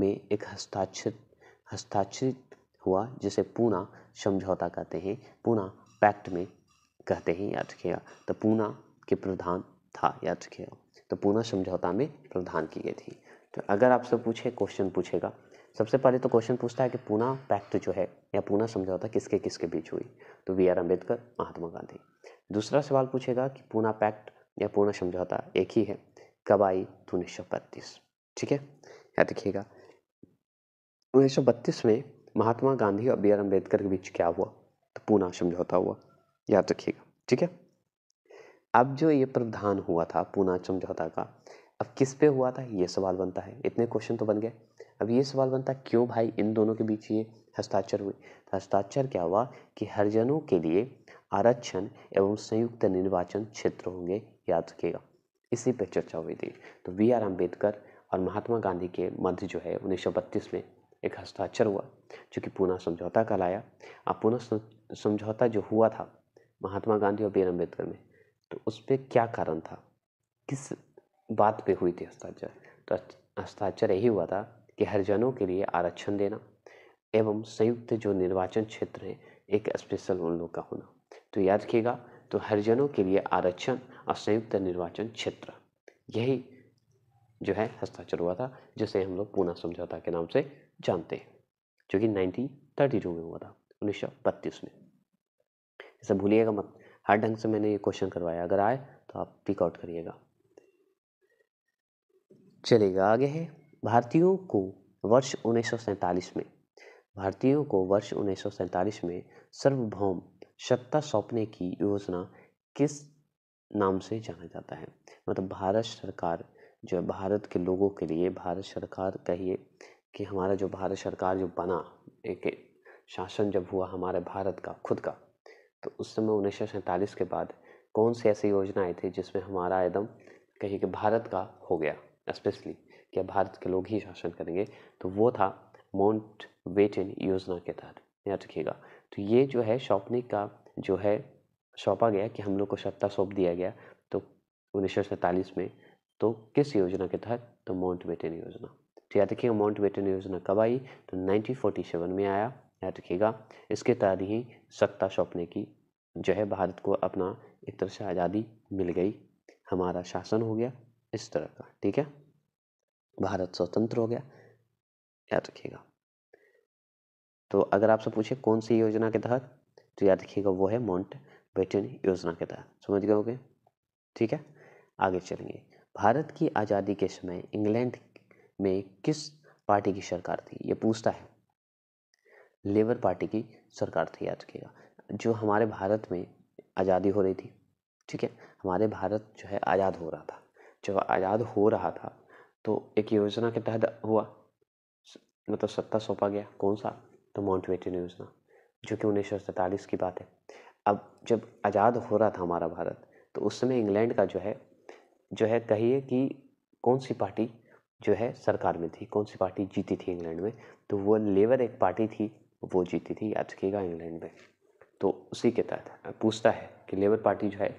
में एक हस्ताक्षर हस्ताक्षरित हुआ जिसे पूना समझौता कहते हैं पूना पैक्ट में कहते हैं याद रखिएगा तो पूना के प्रधान था याद रखिएगा तो पूना समझौता में प्रधान की गई थी तो अगर आपसे पूछे क्वेश्चन पूछेगा सबसे पहले तो क्वेश्चन पूछता है कि पूना पैक्ट जो है या पूना समझौता किसके किसके बीच हुई तो वी आर अम्बेडकर महात्मा गांधी दूसरा सवाल पूछेगा कि पूना पैक्ट या पूना समझौता एक ही है कब आई तो उन्नीस सौ बत्तीस ठीक है याद रखिएगा उन्नीस सौ बत्तीस में महात्मा गांधी और बी आर अम्बेडकर के बीच क्या हुआ तो पूना समझौता हुआ याद रखिएगा ठीक है अब जो ये प्रावधान हुआ था पूना समझौता का अब किस पे हुआ था ये सवाल बनता है इतने क्वेश्चन तो बन गए अब ये सवाल बनता है क्यों भाई इन दोनों के बीच ये हस्ताक्षर हुए तो हस्ताक्षर क्या हुआ कि हरिजनों के लिए आरक्षण एवं संयुक्त निर्वाचन क्षेत्र होंगे याद रखिएगा इसी पर चर्चा हुई थी तो वी आर अम्बेडकर और महात्मा गांधी के मध्य जो है उन्नीस में एक हस्ताक्षर हुआ जो कि पूना समझौता कहलाया अब पूना समझौता जो हुआ था महात्मा गांधी और बी आर अम्बेडकर में तो उस पर क्या कारण था किस बात पे हुई थी हस्ताक्षर तो हस्ताक्षर यही हुआ था कि हरिजनों के लिए आरक्षण देना एवं संयुक्त जो निर्वाचन क्षेत्र है एक स्पेशल उन लोग का होना तो याद रखिएगा तो हरिजनों के लिए आरक्षण और संयुक्त निर्वाचन क्षेत्र यही जो है हस्ताक्षर हुआ था जिसे हम लोग पूना समझौता के नाम से जानते हैं जो कि नाइनटीन थर्टी टू में हुआ था उन्नीस सौ बत्तीस में ऐसा भूलिएगा मत हर ढंग से मैंने ये क्वेश्चन करवाया अगर आए तो आप पिकआउट करिएगा चलेगा आगे है भारतीयों को वर्ष उन्नीस में भारतीयों को वर्ष उन्नीस में सर्वभौम सत्ता सौंपने की योजना किस नाम से जाना जाता है मतलब भारत सरकार जो है भारत के लोगों के लिए भारत सरकार कहिए कि हमारा जो भारत सरकार जो बना एक शासन जब हुआ हमारे भारत का खुद का तो उस समय उन्नीस के बाद कौन सी ऐसी योजना आई थी जिसमें हमारा एकदम कहिए कि भारत का हो गया स्पेशली क्या भारत के लोग ही शासन करेंगे तो वो था माउंट वेटिन योजना के तहत याद रखिएगा तो ये जो है शौपनिक का जो है सौंपा गया कि हम लोग को सत्ता सौंप दिया गया तो उन्नीस में तो किस योजना के तहत तो माउंट बेटन योजना तो याद रखिएगा माउंट बेटन योजना कब आई तो 1947 में आया याद रखिएगा इसके तहत ही सत्ता सौंपने की जो है भारत को अपना एक तरह से आज़ादी मिल गई हमारा शासन हो गया इस तरह का ठीक है भारत स्वतंत्र हो गया याद रखिएगा तो अगर आपसे पूछे कौन सी योजना के तहत तो याद रखिएगा वो है माउंट बेटन योजना के तहत समझ गए होगे ठीक है आगे चलेंगे भारत की आज़ादी के समय इंग्लैंड में किस पार्टी की सरकार थी ये पूछता है लेबर पार्टी की सरकार थी याद रखिएगा जो हमारे भारत में आज़ादी हो रही थी ठीक है हमारे भारत जो है आज़ाद हो रहा था जब आज़ाद हो रहा था तो एक योजना के तहत हुआ मतलब सत्ता सौंपा गया कौन सा तो माउंट माउंटबेटन योजना जो कि उन्नीस सौ सैंतालीस की बात है अब जब आज़ाद हो रहा था हमारा भारत तो उस समय इंग्लैंड का जो है जो है कहिए कि कौन सी पार्टी जो है सरकार में थी कौन सी पार्टी जीती थी इंग्लैंड में तो वो लेबर एक पार्टी थी वो जीती थी याद रखिएगा इंग्लैंड में तो उसी के तहत पूछता है कि लेबर पार्टी जो है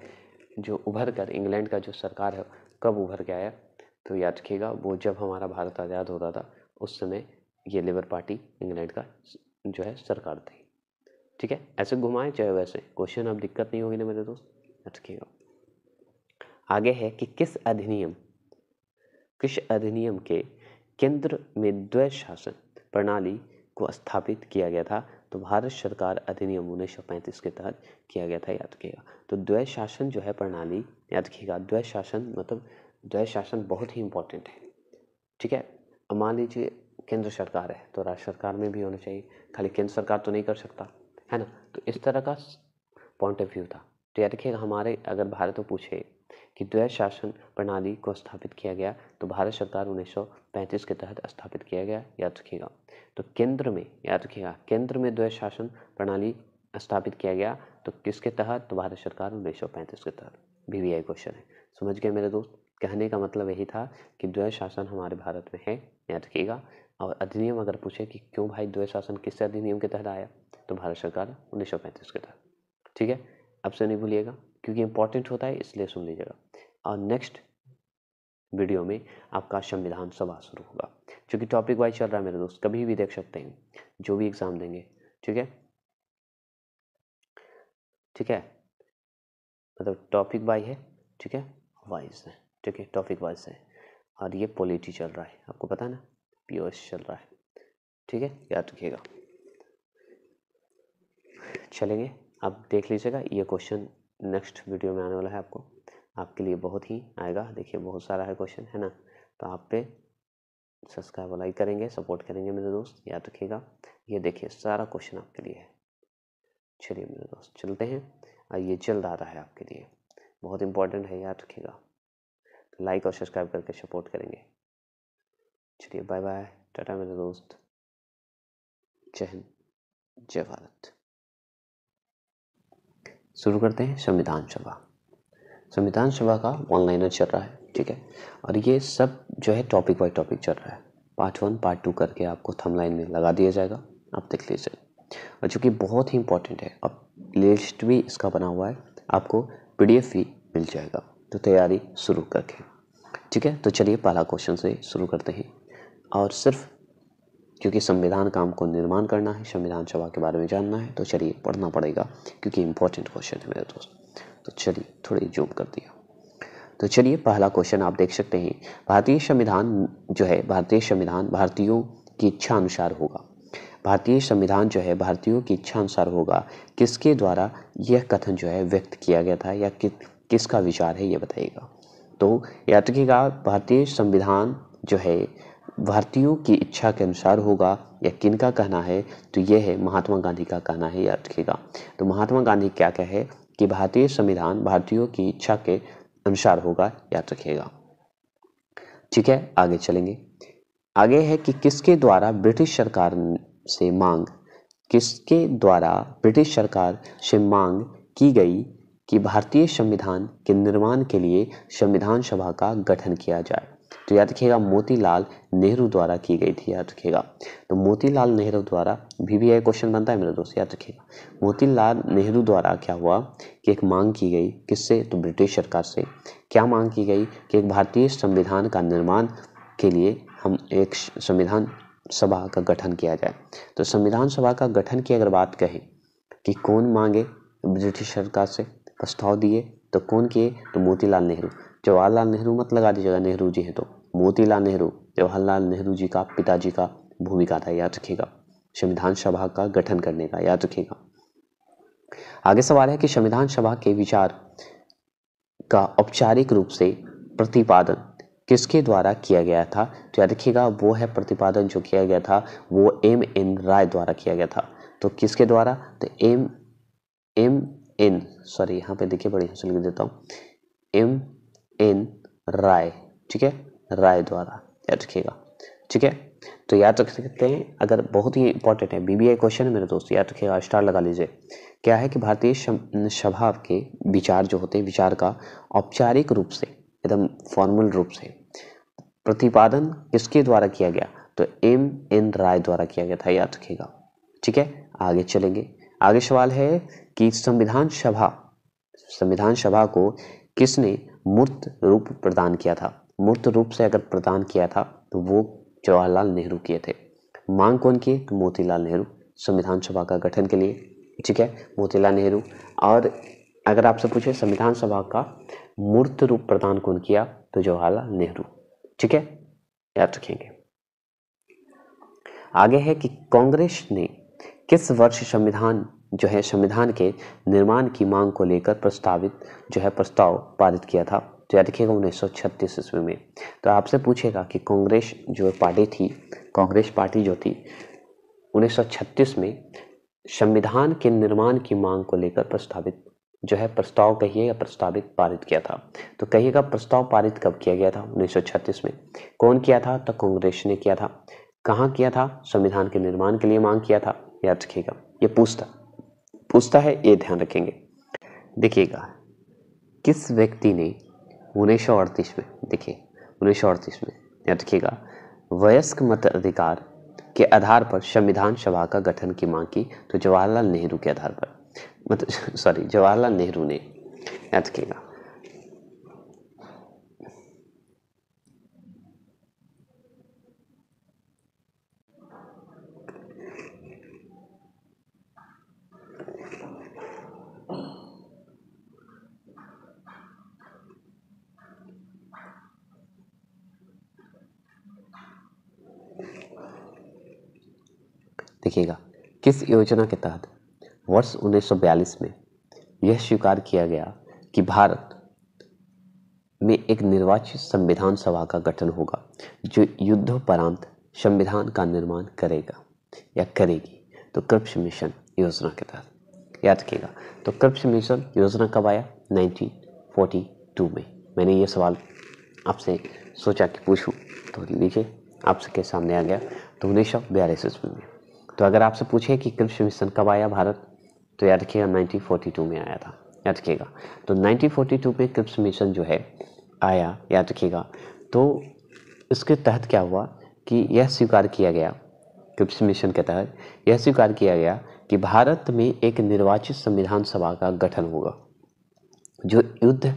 जो उभर कर इंग्लैंड का जो सरकार है कब उभर के आया तो याद रखिएगा वो जब हमारा भारत आज़ाद हो रहा था उस समय ये लेबर पार्टी इंग्लैंड का जो है सरकार थी ठीक है ऐसे घुमाएं चाहे वैसे क्वेश्चन अब दिक्कत नहीं होगी ना मेरे दोस्त अटकेगा आगे है कि किस अधिनियम किस अधिनियम के केंद्र में द्वै शासन प्रणाली को स्थापित किया गया था तो भारत सरकार अधिनियम उन्नीस सौ पैंतीस के तहत किया गया था याद रखिएगा तो द्वै शासन जो है प्रणाली याद रखिएगा द्वै शासन मतलब द्वै शासन बहुत ही इम्पोर्टेंट है ठीक है अब मान लीजिए केंद्र सरकार है तो राज्य सरकार में भी होना चाहिए खाली केंद्र सरकार तो नहीं कर सकता है ना तो इस तरह का पॉइंट ऑफ व्यू था तो याद रखिएगा हमारे अगर भारत में पूछे कि द्वैत शासन प्रणाली को स्थापित किया गया तो भारत सरकार 1935 के तहत स्थापित किया गया याद रखिएगा तो केंद्र में याद रखिएगा केंद्र में द्वैत शासन प्रणाली स्थापित किया गया तो किसके तहत तो भारत सरकार उन्नीस के तहत वी क्वेश्चन है समझ गए मेरे दोस्त कहने का मतलब यही था कि द्वैत शासन हमारे भारत में है याद रखिएगा और अधिनियम अगर पूछे कि क्यों भाई द्वैत शासन किस अधिनियम के तहत आया तो भारत सरकार उन्नीस के तहत ठीक है अब से नहीं भूलिएगा क्योंकि इंपॉर्टेंट होता है इसलिए सुन लीजिएगा और नेक्स्ट वीडियो में आपका संविधान सभा शुरू होगा क्योंकि टॉपिक वाइज चल रहा है मेरे दोस्त कभी भी देख सकते हैं जो भी एग्ज़ाम देंगे ठीक है ठीक है मतलब टॉपिक वाइज है ठीक है वाइज है ठीक है टॉपिक वाइज है और ये पॉलिटी चल रहा है आपको पता है ना पीओएस चल रहा है ठीक है याद रखिएगा चलेंगे आप देख लीजिएगा ये क्वेश्चन नेक्स्ट वीडियो में आने वाला है आपको आपके लिए बहुत ही आएगा देखिए बहुत सारा है क्वेश्चन है ना तो आप पे सब्सक्राइब लाइक करेंगे सपोर्ट करेंगे मेरे दोस्त याद रखिएगा ये देखिए सारा क्वेश्चन आपके लिए है चलिए मेरे दोस्त चलते हैं और ये जल्द आ रहा है आपके लिए बहुत इंपॉर्टेंट है याद रखिएगा लाइक और सब्सक्राइब करके सपोर्ट करेंगे चलिए बाय बाय टाटा मेरे दोस्त जय हिंद जय भारत शुरू करते हैं संविधान सभा संविधान सभा का ऑनलाइनर चल रहा है ठीक है और ये सब जो है टॉपिक बाय टॉपिक चल रहा है पार्ट वन पार्ट टू करके आपको थम लाइन में लगा दिया जाएगा आप देख लीजिए और चूँकि बहुत ही इंपॉर्टेंट है अब लिस्ट भी इसका बना हुआ है आपको पी भी मिल जाएगा तो तैयारी शुरू करके ठीक है तो चलिए पहला क्वेश्चन से शुरू करते हैं और सिर्फ क्योंकि संविधान काम को निर्माण करना है संविधान सभा के बारे में जानना है तो चलिए पढ़ना पड़ेगा क्योंकि इम्पोर्टेंट क्वेश्चन है मेरे दोस्त तो चलिए थोड़ी जूम कर दिया तो चलिए पहला क्वेश्चन आप देख सकते हैं भारतीय संविधान जो है भारतीय संविधान भारतीयों की इच्छा अनुसार होगा भारतीय संविधान जो है भारतीयों की इच्छा अनुसार होगा किसके द्वारा यह कथन जो है व्यक्त किया गया था या कि, किसका विचार है ये बताइएगा तो याद रखिएगा भारतीय संविधान जो है भारतीयों की इच्छा के अनुसार होगा या किन का कहना है तो यह है महात्मा गांधी का कहना है याद रखेगा तो महात्मा गांधी क्या कहे कि भारतीय संविधान भारतीयों की इच्छा के अनुसार होगा याद रखेगा ठीक है आगे चलेंगे आगे है कि किसके द्वारा ब्रिटिश सरकार से मांग किसके द्वारा ब्रिटिश सरकार से मांग की गई कि भारतीय संविधान के निर्माण के लिए संविधान सभा का गठन किया जाए तो याद रखिएगा मोतीलाल नेहरू द्वारा की गई थी याद रखिएगा तो मोतीलाल नेहरू द्वारा भी भी यह क्वेश्चन बनता है मेरे दोस्त याद रखिएगा मोतीलाल नेहरू द्वारा क्या हुआ कि एक मांग की गई किससे तो ब्रिटिश सरकार से क्या मांग की गई कि एक भारतीय संविधान का निर्माण के लिए हम एक संविधान सभा का गठन किया जाए तो संविधान सभा का गठन की अगर बात कहें कि कौन मांगे ब्रिटिश सरकार से प्रस्ताव दिए तो कौन किए तो मोतीलाल नेहरू जवाहरलाल नेहरू मत लगा दीजिएगा नेहरू जी हैं तो मोतीलाल नेहरू जवाहरलाल नेहरू जी का पिताजी का भूमिका था याद रखिएगा संविधान सभा का गठन करने का याद रखिएगा आगे सवाल है कि संविधान सभा के विचार का औपचारिक रूप से प्रतिपादन किसके द्वारा किया गया था तो याद रखिएगा वो है प्रतिपादन जो किया गया था वो एम एन राय द्वारा किया गया था तो किसके द्वारा तो एम एम एन सॉरी यहाँ पे देखिए बड़ी हंसल देता हूँ एम इन राय ठीक है राय द्वारा याद रखिएगा ठीक है तो याद रख सकते हैं अगर बहुत ही इंपॉर्टेंट है बीबीए क्वेश्चन है मेरे दोस्त याद रखिएगा स्टार लगा लीजिए क्या है कि भारतीय सभा के विचार जो होते हैं विचार का औपचारिक रूप से एकदम फॉर्मल रूप से प्रतिपादन किसके द्वारा किया गया तो एम एन राय द्वारा किया गया था याद रखिएगा ठीक है आगे चलेंगे आगे सवाल है कि संविधान सभा संविधान सभा को किसने मूर्त रूप प्रदान किया था मूर्त रूप से अगर प्रदान किया था तो वो जवाहरलाल नेहरू किए थे मांग कौन किए तो मोतीलाल नेहरू संविधान सभा का गठन के लिए ठीक है मोतीलाल नेहरू और अगर आपसे पूछे संविधान सभा का मूर्त रूप प्रदान कौन किया तो जवाहरलाल नेहरू ठीक है याद रखेंगे आगे है कि कांग्रेस ने किस वर्ष संविधान जो है संविधान के निर्माण की मांग को लेकर प्रस्तावित जो है प्रस्ताव पारित किया था तो याद रखिएगा उन्नीस सौ छत्तीस ईस्वी में तो आपसे पूछेगा कि कांग्रेस जो पार्टी थी कांग्रेस पार्टी जो थी 1936 में संविधान के निर्माण की मांग को लेकर प्रस्तावित जो है प्रस्ताव कहिए या प्रस्तावित पारित किया था तो कहिएगा प्रस्ताव पारित कब किया गया था 1936 में कौन किया था तो कांग्रेस ने किया था कहाँ किया था संविधान के निर्माण के लिए मांग किया था याद रखिएगा ये पूछता पूछता है ये ध्यान रखेंगे देखिएगा किस व्यक्ति ने उन्नीस सौ अड़तीस में देखिए उन्नीस सौ अड़तीस में याद रखिएगा वयस्क अधिकार के आधार पर संविधान सभा का गठन की मांग की तो जवाहरलाल नेहरू के आधार पर मतलब सॉरी जवाहरलाल नेहरू ने याद रखिएगा देखिएगा किस योजना के तहत वर्ष 1942 में यह स्वीकार किया गया कि भारत में एक निर्वाचित संविधान सभा का गठन होगा जो युद्धोपरांत संविधान का निर्माण करेगा या करेगी तो कृप्स मिशन योजना के तहत याद रखिएगा तो कृप्स मिशन योजना कब आया 1942 में मैंने ये सवाल आपसे सोचा कि पूछूं तो लीजिए आपके सामने आ गया तो उन्नीस सौ बयालीस ईस्वी में तो अगर आपसे पूछे कि कृष्ण मिशन कब आया भारत तो याद रखिएगा 1942 में आया था याद रखिएगा तो 1942 में क्रिप्स मिशन जो है आया याद रखिएगा तो इसके तहत क्या हुआ कि यह स्वीकार किया गया क्रिप्स मिशन के तहत यह स्वीकार किया गया कि भारत में एक निर्वाचित संविधान सभा का गठन होगा जो युद्ध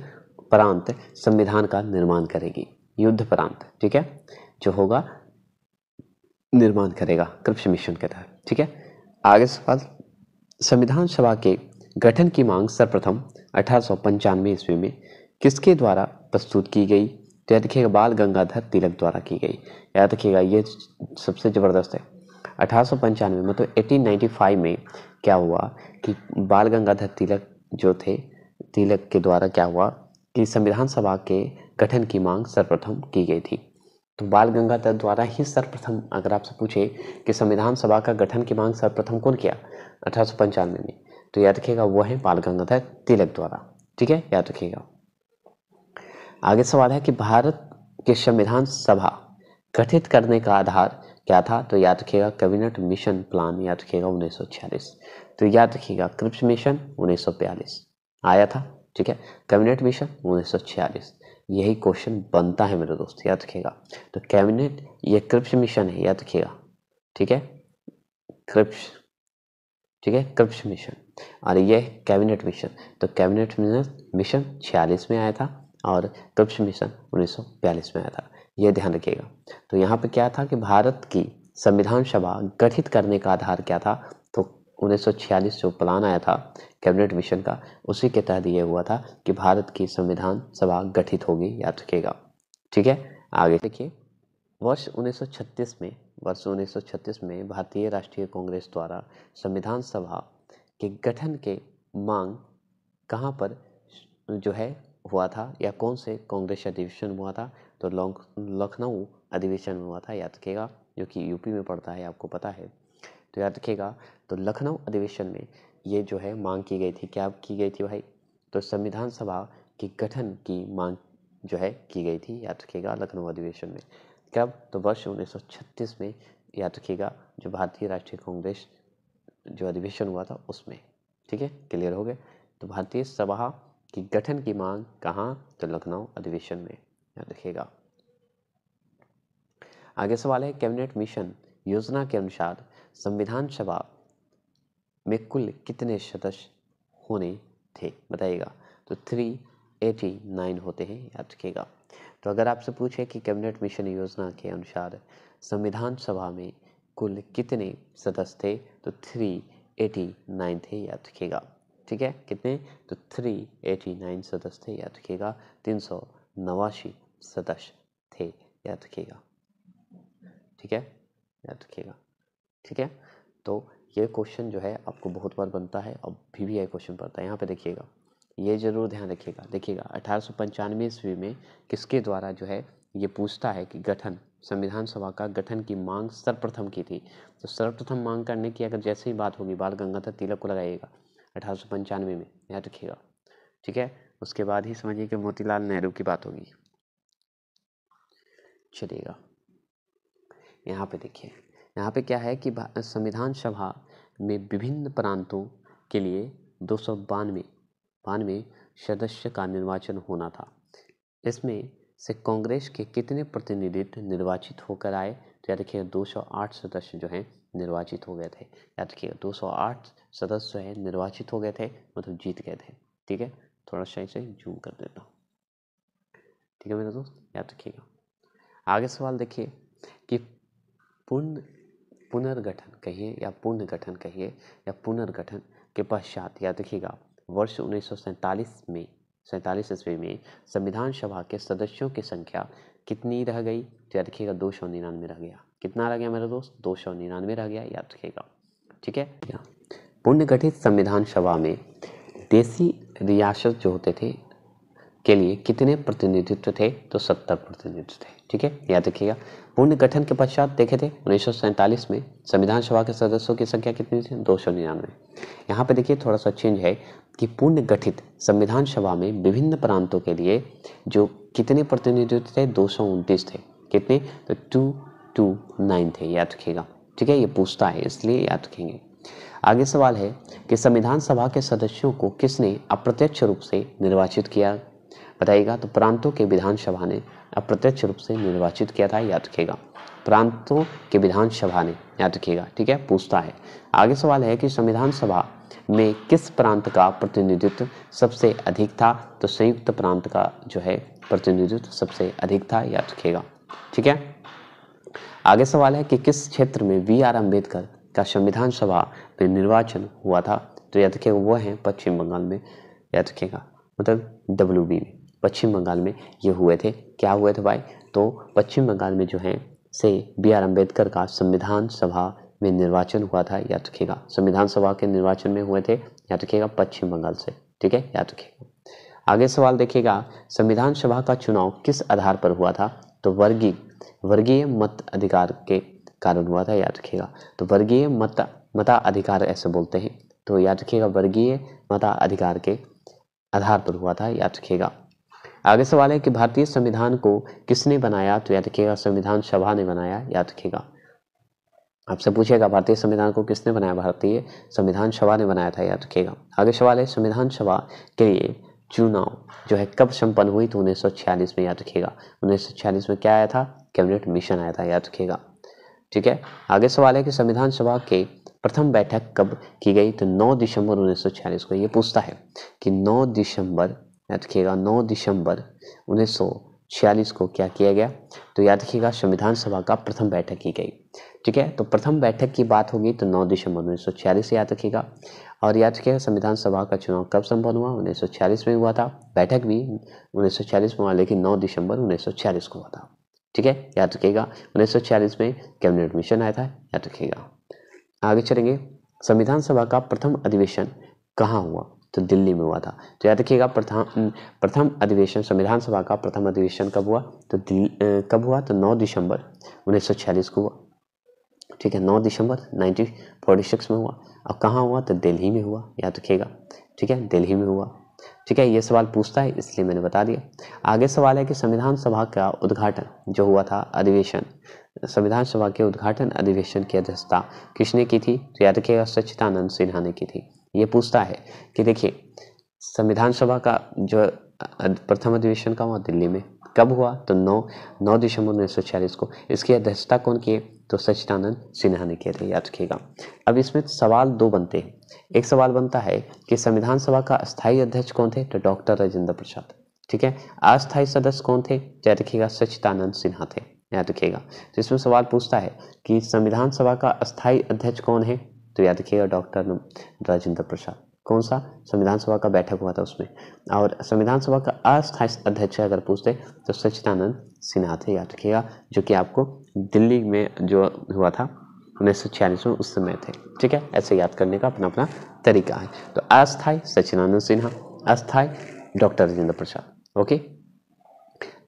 प्रांत संविधान का निर्माण करेगी युद्ध प्रांत ठीक है जो होगा निर्माण करेगा करप्शन मिशन के तहत ठीक है आगे सवाल संविधान सभा के गठन की मांग सर्वप्रथम अठारह ईस्वी में किसके द्वारा प्रस्तुत की गई तो याद रखिएगा बाल गंगाधर तिलक द्वारा की गई याद रखिएगा ये सबसे ज़बरदस्त है अठारह मतलब 1895 में क्या हुआ कि बाल गंगाधर तिलक जो थे तिलक के द्वारा क्या हुआ कि संविधान सभा के गठन की मांग सर्वप्रथम की गई थी तो बाल गंगाधर द्वारा ही सर्वप्रथम अगर आपसे पूछे कि संविधान सभा का गठन की मांग सर्वप्रथम कौन किया अठारह में तो याद रखिएगा वह है बाल गंगाधर तिलक द्वारा ठीक है याद रखिएगा आगे सवाल है कि भारत के संविधान सभा गठित करने का आधार क्या था तो याद रखिएगा कैबिनेट मिशन प्लान याद रखिएगा उन्नीस तो याद रखिएगा क्रिप्स मिशन उन्नीस आया था ठीक है कैबिनेट मिशन उन्नीस यही क्वेश्चन बनता है मेरे दोस्त याद रखिएगा तो कैबिनेट ये क्रिप्स मिशन है याद रखिएगा ठीक है क्रिप्स ठीक है क्रिप्स मिशन और ये कैबिनेट मिशन तो कैबिनेट मिशन छियालीस में आया था और क्रिप्स मिशन उन्नीस में आया था ये ध्यान रखिएगा तो यहाँ पे क्या था कि भारत की संविधान सभा गठित करने का आधार क्या था तो 1946 जो प्लान आया था कैबिनेट मिशन का उसी के तहत यह हुआ था कि भारत की संविधान सभा गठित होगी याद रखिएगा ठीक है आगे देखिए वर्ष 1936 में वर्ष 1936 में भारतीय राष्ट्रीय कांग्रेस द्वारा संविधान सभा के गठन के मांग कहाँ पर जो है हुआ था या कौन से कांग्रेस अधिवेशन हुआ था तो लखनऊ अधिवेशन हुआ था याद रखिएगा जो कि यूपी में पड़ता है आपको पता है तो याद रखिएगा तो लखनऊ अधिवेशन में ये जो है मांग की गई थी क्या की गई थी भाई तो संविधान सभा के गठन की मांग जो है की गई थी याद रखिएगा लखनऊ अधिवेशन में कब तो वर्ष 1936 में याद रखिएगा जो भारतीय राष्ट्रीय कांग्रेस जो अधिवेशन हुआ था उसमें ठीक है क्लियर हो गए तो भारतीय सभा की गठन की मांग कहाँ तो लखनऊ अधिवेशन में याद रखिएगा आगे सवाल है कैबिनेट मिशन योजना के अनुसार संविधान सभा में कुल कितने सदस्य होने थे बताइएगा तो थ्री एटी नाइन होते हैं याद रखिएगा तो अगर आपसे पूछे कि कैबिनेट मिशन योजना के अनुसार संविधान सभा में कुल कितने सदस्य थे तो थ्री एटी नाइन थे याद रखिएगा ठीक है कितने तो थ्री एटी नाइन सदस्य थे याद रखिएगा तीन सौ नवासी सदस्य थे याद रखिएगा ठीक है याद रखिएगा ठीक है तो ये क्वेश्चन जो है आपको बहुत बार बनता है और भी भी क्वेश्चन बनता है यहाँ पे देखिएगा ये ज़रूर ध्यान रखिएगा देखिएगा अठारह सौ पंचानवे ईस्वी में किसके द्वारा जो है ये पूछता है कि गठन संविधान सभा का गठन की मांग सर्वप्रथम की थी तो सर्वप्रथम मांग करने की अगर जैसे ही बात होगी बाल गंगाधर तिलक को लगाइएगा अठारह सौ पंचानवे में याद रखिएगा ठीक है उसके बाद ही समझिए कि मोतीलाल नेहरू की बात होगी चलिएगा यहाँ पे देखिए यहाँ पे क्या है कि संविधान सभा में विभिन्न प्रांतों के लिए दो सौ बानवे बानवे सदस्य का निर्वाचन होना था इसमें से कांग्रेस के कितने प्रतिनिधित्व निर्वाचित होकर आए तो याद रखिएगा दो सौ आठ सदस्य जो हैं निर्वाचित हो गए थे याद रखिएगा दो सौ आठ सदस्य जो है निर्वाचित हो गए थे मतलब जीत गए थे ठीक है थोड़ा सा इसे जूम कर देता हूँ ठीक है मेरे दोस्त याद रखिएगा आगे सवाल देखिए कि पूर्ण पुनर्गठन कहिए या पुनर्गठन कहिए या पुनर्गठन के पश्चात याद रखिएगा वर्ष उन्नीस में सैंतालीस ईस्वी में संविधान सभा के सदस्यों की संख्या कितनी रह गई तो याद रखिएगा दो सौ निन्यानवे रह गया कितना रह गया मेरा दोस्त दो सौ निन्यानवे रह गया याद रखिएगा ठीक है पुनर्गठित संविधान सभा में देसी रियासत जो होते थे के लिए कितने प्रतिनिधित्व थे तो सत्तर प्रतिनिधित्व थे ठीक है याद रखिएगा पूर्ण गठन के पश्चात देखे थे उन्नीस में संविधान सभा के सदस्यों की संख्या कितनी थी दो सौ निन्यानवे यहाँ पर देखिए थोड़ा सा चेंज है कि पूर्ण गठित संविधान सभा में विभिन्न प्रांतों के लिए जो कितने प्रतिनिधित्व थे दो थे कितने तो टू टू नाइन थे याद रखिएगा ठीक है ये पूछता है इसलिए याद रखेंगे आगे सवाल है कि संविधान सभा के सदस्यों को किसने अप्रत्यक्ष रूप से निर्वाचित किया बताइएगा तो प्रांतों के विधानसभा ने अप्रत्यक्ष रूप से निर्वाचित किया था याद रखेगा प्रांतों के विधानसभा ने याद रखेगा ठीक है पूछता है आगे सवाल है कि संविधान सभा में किस प्रांत का प्रतिनिधित्व सबसे अधिक था तो संयुक्त प्रांत का जो है प्रतिनिधित्व सबसे अधिक था याद रखेगा ठीक है आगे सवाल है कि किस क्षेत्र में वी आर अम्बेडकर का संविधान सभा में निर्वाचन हुआ था तो याद रखेगा वह है पश्चिम बंगाल में याद रखेगा मतलब डब्ल्यू बी में पश्चिम बंगाल में ये हुए थे क्या हुए थे भाई तो पश्चिम बंगाल में जो है से बी आर अम्बेडकर का संविधान सभा में निर्वाचन हुआ था याद रखिएगा संविधान सभा के निर्वाचन में हुए थे याद रखिएगा पश्चिम बंगाल से ठीक है याद रखिएगा आगे सवाल देखिएगा संविधान सभा का चुनाव किस आधार पर हुआ था तो वर्गीय वर्गीय मत अधिकार के कारण हुआ था याद रखिएगा तो वर्गीय मत मता अधिकार ऐसे बोलते हैं तो याद रखिएगा वर्गीय मता अधिकार के आधार पर हुआ था याद रखिएगा आगे सवाल है कि भारतीय संविधान को किसने बनाया तो याद रखिएगा संविधान सभा ने बनाया याद रखिएगा आपसे पूछेगा भारतीय संविधान को किसने बनाया भारतीय संविधान सभा ने बनाया था याद रखिएगा आगे सवाल है संविधान सभा के लिए चुनाव जो है कब संपन्न हुई तो उन्नीस में याद रखिएगा उन्नीस में क्या आया था कैबिनेट मिशन आया था याद रखिएगा ठीक है आगे सवाल है कि संविधान सभा के प्रथम बैठक कब की गई तो 9 दिसंबर 1946 को ये पूछता है कि 9 दिसंबर याद रखिएगा 9 दिसंबर उन्नीस छियालीस को क्या किया गया तो याद रखिएगा संविधान सभा का प्रथम बैठक की गई ठीक है तो प्रथम बैठक की बात होगी तो 9 दिसंबर उन्नीस सौ छियालीस याद रखिएगा और याद रखिएगा संविधान सभा का चुनाव कब संपन्न हुआ उन्नीस सौ छियालीस में हुआ था बैठक भी उन्नीस सौ छियालीस में हुआ लेकिन नौ दिसंबर उन्नीस सौ छियालीस को हुआ था ठीक है याद रखिएगा उन्नीस सौ छियालीस में कैबिनेट मिशन आया था याद रखिएगा आगे चलेंगे संविधान सभा का प्रथम अधिवेशन कहाँ हुआ तो दिल्ली में हुआ था तो याद रखिएगा प्रथम प्रथम अधिवेशन संविधान सभा का प्रथम अधिवेशन कब हुआ तो कब हुआ तो 9 दिसंबर 1946 को हुआ ठीक है 9 दिसंबर 1946 में हुआ और कहाँ हुआ तो दिल्ली में हुआ याद रखिएगा ठीक है दिल्ली में हुआ ठीक है ये सवाल पूछता है इसलिए मैंने बता दिया आगे सवाल है कि संविधान सभा का उद्घाटन जो हुआ था अधिवेशन संविधान सभा के उद्घाटन अधिवेशन की अध्यक्षता किसने की थी तो याद रखिएगा सच्चिदानंद सिन्हा ने की थी ये पूछता है कि देखिए संविधान सभा का जो प्रथम अधिवेशन का हुआ दिल्ली में कब हुआ तो 9 9 दिसंबर उन्नीस को इसकी अध्यक्षता कौन किए तो सचिदानंद सिन्हा ने किए थे याद रखिएगा अब इसमें सवाल दो बनते हैं एक सवाल बनता है कि संविधान सभा का स्थायी अध्यक्ष कौन थे तो डॉक्टर राजेंद्र प्रसाद ठीक है अस्थायी सदस्य कौन थे याद रखिएगा सचिदानंद सिन्हा थे याद रखिएगा तो इसमें सवाल पूछता है कि संविधान सभा का अस्थायी अध्यक्ष कौन है तो याद रखिएगा डॉक्टर राजेंद्र प्रसाद कौन सा संविधान सभा का बैठक हुआ था उसमें और संविधान सभा का अस्थायी अध्यक्ष अगर पूछते तो सचिदानंद सिन्हा थे याद रखिएगा जो कि आपको दिल्ली में जो हुआ था उन्नीस सौ छियालीस में उस समय थे ठीक है ऐसे याद करने का अपना अपना तरीका है तो अस्थायी सचिदानंद सिन्हा अस्थाई डॉक्टर राजेंद्र प्रसाद ओके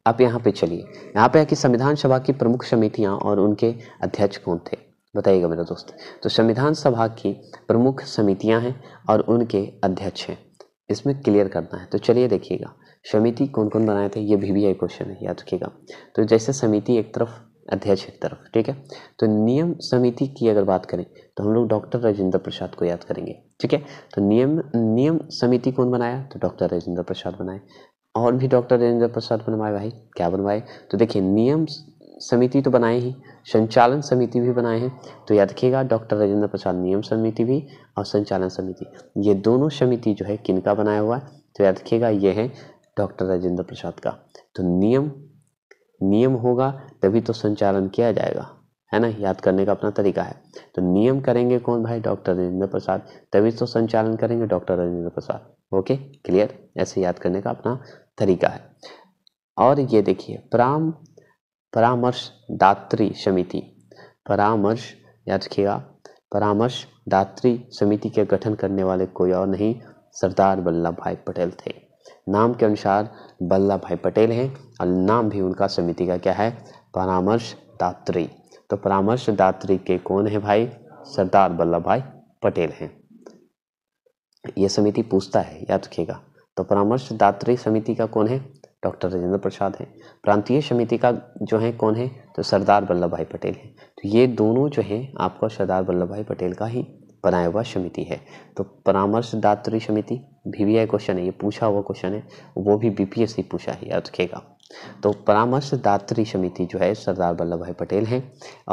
आप यहाँ पे चलिए यहाँ पे है कि संविधान सभा की प्रमुख समितियाँ और उनके अध्यक्ष कौन थे बताइएगा मेरे दोस्त तो संविधान सभा की प्रमुख समितियां हैं और उनके अध्यक्ष हैं इसमें क्लियर करना है तो चलिए देखिएगा समिति कौन कौन बनाए थे ये भी भी आई क्वेश्चन है याद रखिएगा तो जैसे समिति एक तरफ अध्यक्ष एक तरफ ठीक है तो नियम समिति की अगर बात करें तो हम लोग डॉक्टर राजेंद्र प्रसाद को याद करेंगे ठीक है तो नियम नियम समिति कौन बनाया तो डॉक्टर राजेंद्र प्रसाद बनाए और भी डॉक्टर राजेंद्र प्रसाद बनवाए भाई क्या बनवाए तो देखिए नियम समिति तो बनाए ही संचालन समिति भी बनाए हैं तो याद रखिएगा डॉक्टर राजेंद्र प्रसाद नियम समिति भी और संचालन समिति ये दोनों समिति जो है किन का बनाया हुआ है तो याद रखिएगा ये है डॉक्टर राजेंद्र प्रसाद का तो नियम नियम होगा तभी तो संचालन किया जाएगा है ना याद करने का अपना तरीका है तो नियम करेंगे कौन भाई डॉक्टर राजेंद्र प्रसाद तभी तो संचालन करेंगे doctor Rajendra Prasad okay clear ऐसे याद करने का अपना तरीका है और ये देखिए प्राम परामर्श दात्री समिति परामर्श याद रखिएगा परामर्श दात्री समिति के गठन करने वाले कोई और नहीं सरदार वल्लभ भाई पटेल थे नाम के अनुसार वल्लभ भाई पटेल हैं और नाम भी उनका समिति का क्या है परामर्श दात्री तो परामर्श दात्री के कौन है भाई सरदार वल्लभ भाई पटेल हैं यह समिति पूछता है याद रखिएगा तो परामर्शदात्री समिति का कौन है डॉक्टर राजेंद्र प्रसाद हैं प्रांतीय समिति का जो है कौन है तो सरदार वल्लभ भाई पटेल हैं तो ये दोनों जो हैं आपका सरदार वल्लभ भाई पटेल का ही बनाया हुआ समिति है तो परामर्शदात्री समिति वी क्वेश्चन है ये पूछा हुआ क्वेश्चन है वो भी सी पूछा है याद रखेगा तो परामर्शदात्री समिति जो है सरदार वल्लभ भाई पटेल हैं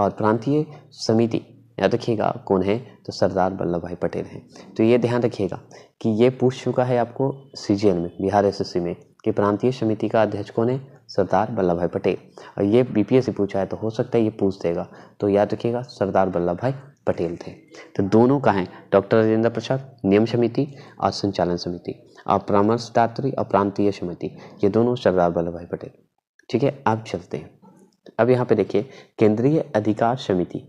और प्रांतीय समिति याद रखिएगा कौन है तो सरदार वल्लभ भाई पटेल हैं तो ये ध्यान रखिएगा कि ये पूछ चुका है आपको सी में बिहार एस में कि प्रांतीय समिति का अध्यक्ष कौन है सरदार वल्लभ भाई पटेल और ये बीपीएस से पूछा है तो हो सकता है ये पूछ देगा तो याद रखिएगा सरदार वल्लभ भाई पटेल थे तो दोनों का हैं डॉक्टर राजेंद्र प्रसाद नियम समिति और संचालन समिति और परामर्शदात्री और प्रांतीय समिति ये दोनों सरदार वल्लभ भाई पटेल ठीक है अब चलते हैं अब यहाँ पे देखिए केंद्रीय अधिकार समिति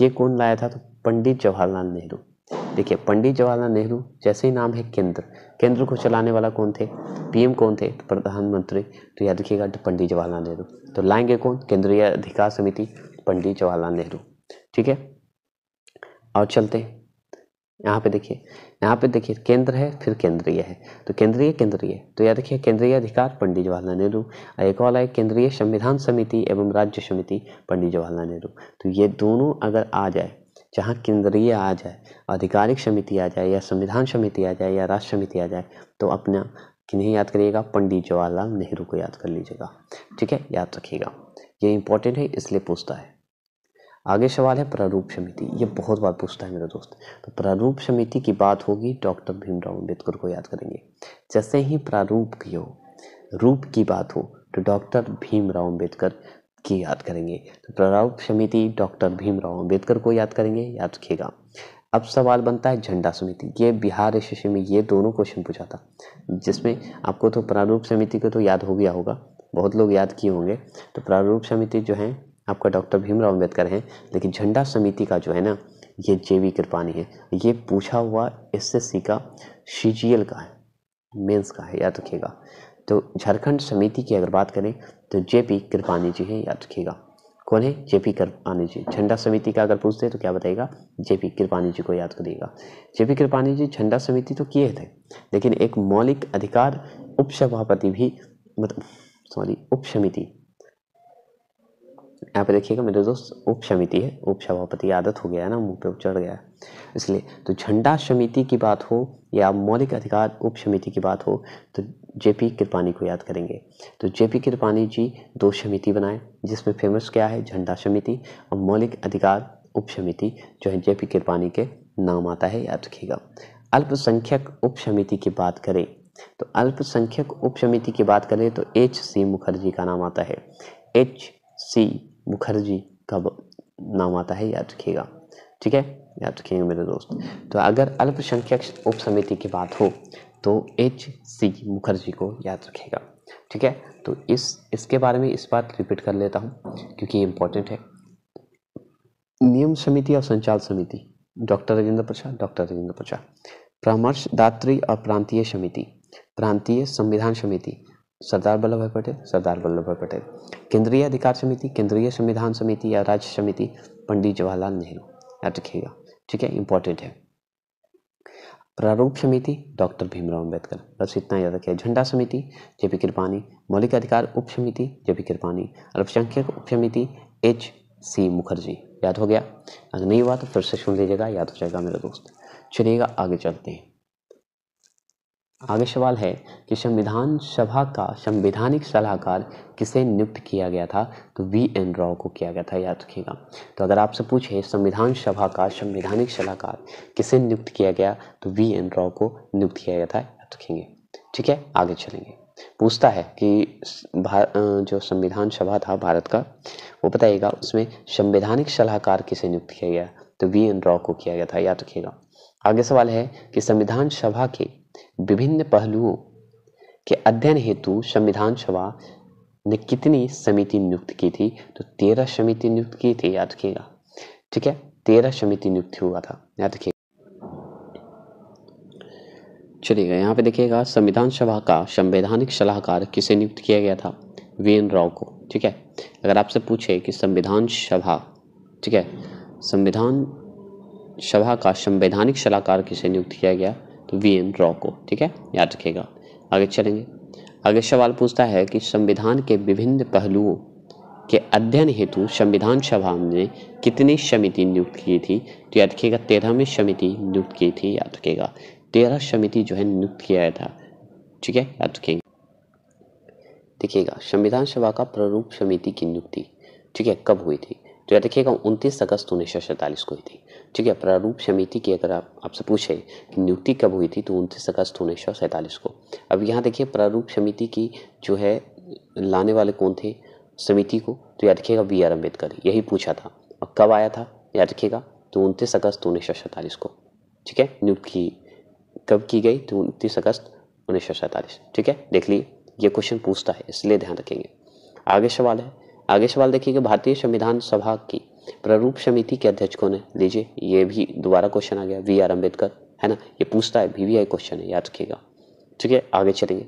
ये कौन लाया था तो पंडित जवाहरलाल नेहरू देखिए पंडित जवाहरलाल नेहरू जैसे ही नाम है केंद्र केंद्र को चलाने वाला कौन थे पीएम कौन थे तो प्रधानमंत्री तो याद रखिएगा पंडित जवाहरलाल नेहरू तो लाएंगे कौन केंद्रीय अधिकार समिति पंडित जवाहरलाल नेहरू ठीक है और चलते हैं यहाँ पे देखिए यहाँ पे देखिए केंद्र है फिर केंद्रीय है तो केंद्रीय केंद्रीय तो याद रखिए केंद्रीय अधिकार पंडित जवाहरलाल नेहरू एक वाला है केंद्रीय संविधान समिति एवं राज्य समिति पंडित जवाहरलाल नेहरू तो ये दोनों अगर आ जाए जहाँ केंद्रीय आ जाए आधिकारिक समिति आ जाए या संविधान समिति आ जाए या राष्ट्र समिति आ जाए तो अपना किन्हीं याद करिएगा पंडित जवाहरलाल नेहरू को याद कर लीजिएगा ठीक है याद रखिएगा ये इंपॉर्टेंट है इसलिए पूछता है आगे सवाल है प्रारूप समिति ये बहुत बार पूछता है मेरे दोस्त तो प्रारूप समिति की बात होगी डॉक्टर भीमराव अम्बेडकर को याद करेंगे जैसे ही प्रारूप की हो रूप की बात हो तो डॉक्टर भीमराव अम्बेडकर की याद करेंगे तो प्रणव समिति डॉक्टर भीमराव अम्बेडकर को याद करेंगे याद रखिएगा अब सवाल बनता है झंडा समिति ये बिहार एसोसिएशन में ये दोनों क्वेश्चन पूछा था जिसमें आपको तो प्रारूप समिति को तो याद हो गया होगा बहुत लोग याद किए होंगे तो प्रारूप समिति जो है आपका डॉक्टर भीमराव अम्बेडकर हैं लेकिन झंडा समिति का जो है ना ये जे वी कृपानी है ये पूछा हुआ एस एस सी का सी जी एल का है मेन्स का है याद रखिएगा तो झारखंड समिति की अगर बात करें तो जे पी कृपानी जी हैं याद रखिएगा कौन है जे पी कृपानी जी झंडा समिति का अगर पूछते हैं तो क्या बताएगा जे पी कृपानी जी को याद करिएगा जे पी कृपानी जी झंडा समिति तो किए थे लेकिन एक मौलिक अधिकार उपसभापति भी मतलब सॉरी उप समिति यहाँ पे देखिएगा मेरे दोस्त उप समिति है उप सभापति आदत हो गया है ना मुंह पे चढ़ गया इसलिए तो झंडा समिति की बात हो या मौलिक अधिकार उप समिति की बात हो तो जेपी कृपानी को याद करेंगे तो जेपी कृपानी जी दो समिति बनाए जिसमें फेमस क्या है झंडा समिति और मौलिक अधिकार उप समिति जो है जेपी कृपानी के नाम आता है याद रखिएगा अल्पसंख्यक उप समिति की बात करें तो अल्पसंख्यक उप समिति की बात करें तो एच सी मुखर्जी का नाम आता है एच सी मुखर्जी का नाम आता है याद रखिएगा ठीक है याद रखिएगा मेरे दोस्त तो अगर अल्पसंख्यक उप समिति की बात हो तो एच सी मुखर्जी को याद रखेगा ठीक है तो इस इसके बारे में इस बात रिपीट कर लेता हूँ क्योंकि ये इम्पोर्टेंट है नियम समिति और संचालन समिति डॉक्टर राजेंद्र प्रसाद डॉक्टर राजेंद्र प्रसाद परामर्शदात्री और प्रांतीय समिति प्रांतीय संविधान समिति सरदार वल्लभ भाई पटेल सरदार वल्लभ भाई पटेल केंद्रीय अधिकार समिति केंद्रीय संविधान समिति या राज्य समिति पंडित जवाहरलाल नेहरू याद रखिएगा ठीक है इंपॉर्टेंट है प्रारूप समिति डॉक्टर भीमराव अम्बेडकर बस इतना याद रखिए झंडा समिति जे पी कृपानी मौलिक अधिकार उप समिति जे पी कृपानी अल्पसंख्यक उप समिति एच सी मुखर्जी याद हो गया अगर नहीं हुआ तो फिर से सुन लीजिएगा याद हो जाएगा मेरे दोस्त चलिएगा आगे चलते हैं आगे सवाल है कि संविधान सभा का संवैधानिक सलाहकार किसे नियुक्त किया गया था तो वी एन राव को किया गया था याद रखिएगा तो अगर आपसे पूछे संविधान सभा का संवैधानिक सलाहकार किसे नियुक्त किया गया तो वी एन राव को नियुक्त किया गया था याद रखेंगे ठीक है आगे चलेंगे पूछता है कि जो संविधान सभा था भारत का वो बताइएगा उसमें संवैधानिक सलाहकार किसे नियुक्त किया गया तो वी एन राव को किया गया था याद रखिएगा आगे सवाल है कि संविधान सभा के विभिन्न पहलुओं के अध्ययन हेतु संविधान सभा ने कितनी समिति नियुक्त की थी तो तेरह समिति नियुक्त की थी याद रखिएगा ठीक है तेरह समिति नियुक्त हुआ था याद रखिएगा चलिएगा यहाँ पे देखिएगा संविधान सभा का संवैधानिक सलाहकार किसे नियुक्त किया गया था वी एन राव को ठीक है अगर आपसे पूछे कि संविधान सभा ठीक है संविधान सभा का संवैधानिक सलाहकार किसे नियुक्त किया गया तो वी एन रॉ को ठीक है याद रखेगा आगे चलेंगे आगे सवाल पूछता है कि संविधान के विभिन्न पहलुओं के अध्ययन हेतु संविधान सभा ने कितनी समिति नियुक्त की थी तो याद रखिएगा तेरहवीं समिति नियुक्त की थी याद रखिएगा तेरह समिति जो है नियुक्त किया गया था ठीक है याद रखेंगे देखिएगा संविधान सभा का प्रारूप समिति की नियुक्ति ठीक है कब हुई थी तो याद रखिएगा उनतीस अगस्त उन्नीस सौ सैंतालीस को हुई थी ठीक है प्रारूप समिति की अगर आप आपसे पूछे कि नियुक्ति कब हुई थी तो उनतीस अगस्त उन्नीस सौ सैंतालीस को अब यहाँ देखिए प्रारूप समिति की जो है लाने वाले कौन थे समिति को तो याद रखिएगा बी आर अम्बेडकर यही पूछा था और कब आया था याद रखिएगा तो उनतीस अगस्त उन्नीस सौ सैंतालीस को ठीक है नियुक्ति कब की गई तो उनतीस अगस्त उन्नीस सौ सैंतालीस ठीक है देख लिए ये क्वेश्चन पूछता है इसलिए ध्यान रखेंगे आगे सवाल है आगे सवाल देखिए कि भारतीय संविधान सभा की प्रारूप समिति के अध्यक्ष कौन है लीजिए ये भी दोबारा क्वेश्चन आ गया वी आर अम्बेडकर है ना ये पूछता है वी क्वेश्चन है याद रखिएगा ठीक है आगे चलेंगे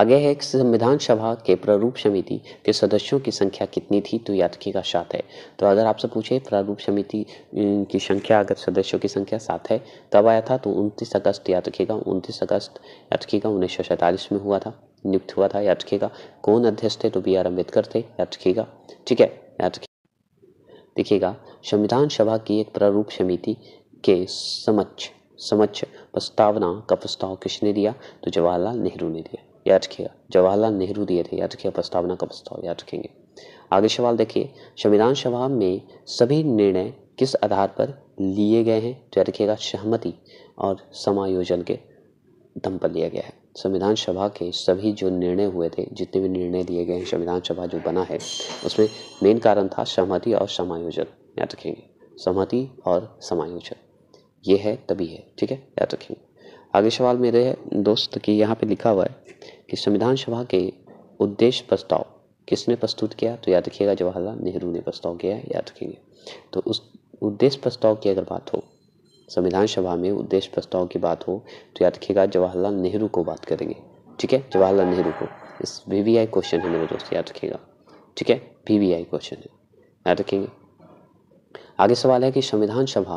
आगे है संविधान सभा के प्रारूप समिति के सदस्यों की संख्या कितनी थी तो याद रखिएगा सात है तो अगर आपसे पूछे प्रारूप समिति की संख्या अगर सदस्यों की संख्या सात है तब आया था तो उनतीस अगस्त याद रखिएगा उनतीस अगस्त याद रखिएगा उन्नीस में हुआ था नियुक्त हुआ था याद रखिएगा कौन अध्यक्ष थे तो बी आर अम्बेडकर थे याद रखिएगा ठीक है याद देखिएगा संविधान सभा की एक प्रारूप समिति के समक्ष समक्ष प्रस्तावना का प्रस्ताव किसने दिया तो जवाहरलाल नेहरू ने दिया याद रखिएगा जवाहरलाल नेहरू दिए थे याद रखिएगा प्रस्तावना का प्रस्ताव याद रखेंगे आगे सवाल देखिए संविधान सभा में सभी निर्णय किस आधार पर लिए गए हैं तो याद रखिएगा सहमति और समायोजन के दम पर लिया गया है संविधान सभा के सभी जो निर्णय हुए थे जितने भी निर्णय दिए गए हैं संविधान सभा जो बना है उसमें मेन कारण था सहमति और समायोजन याद रखेंगे सहमति और समायोजन ये है तभी है ठीक है याद रखेंगे आगे सवाल मेरे है दोस्त कि यहाँ पे लिखा हुआ है कि संविधान सभा के उद्देश्य प्रस्ताव किसने प्रस्तुत किया तो याद रखिएगा जवाहरलाल नेहरू ने प्रस्ताव किया है याद रखेंगे तो उस उद्देश्य प्रस्ताव की अगर बात हो संविधान सभा में उद्देश्य प्रस्ताव की बात हो तो याद रखिएगा जवाहरलाल नेहरू को बात करेंगे ठीक है जवाहरलाल नेहरू को इस वी वी आई क्वेश्चन है मेरे दोस्त याद रखिएगा ठीक है वी वी आई क्वेश्चन है याद रखेंगे आगे सवाल है कि संविधान सभा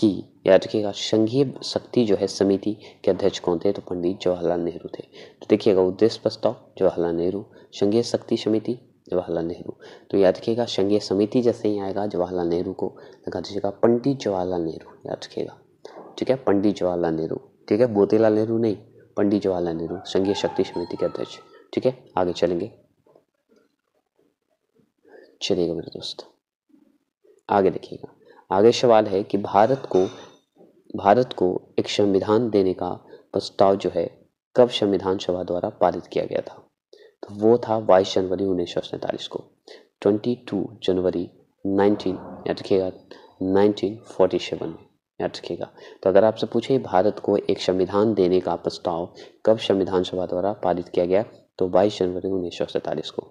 की याद रखिएगा संघीय शक्ति जो है समिति के अध्यक्ष कौन थे तो पंडित जवाहरलाल नेहरू थे तो देखिएगा उद्देश्य प्रस्ताव जवाहरलाल नेहरू संघीय शक्ति समिति जवाहरलाल नेहरू तो याद रखिएगा संघीय समिति जैसे ही आएगा जवाहरलाल नेहरू को लगा दीजिएगा पंडित जवाहरलाल नेहरू याद रखिएगा ठीक है पंडित जवाहरलाल नेहरू ठीक है मोतीलाल नेहरू नहीं पंडित जवाहरलाल नेहरू संघीय शक्ति समिति के अध्यक्ष ठीक है आगे चलेंगे चलिएगा मेरे दोस्त आगे देखिएगा आगे सवाल है कि भारत को भारत को एक संविधान देने का प्रस्ताव जो है कब संविधान सभा द्वारा पारित किया गया था तो वो था बाईस जनवरी उन्नीस सौ सैंतालीस को ट्वेंटी टू जनवरी नाइनटीन याद रखिएगा नाइनटीन फोर्टी सेवन में याद रखिएगा तो अगर आपसे पूछे भारत को एक संविधान देने का प्रस्ताव कब संविधान सभा द्वारा पारित किया गया तो बाईस जनवरी उन्नीस सौ सैंतालीस को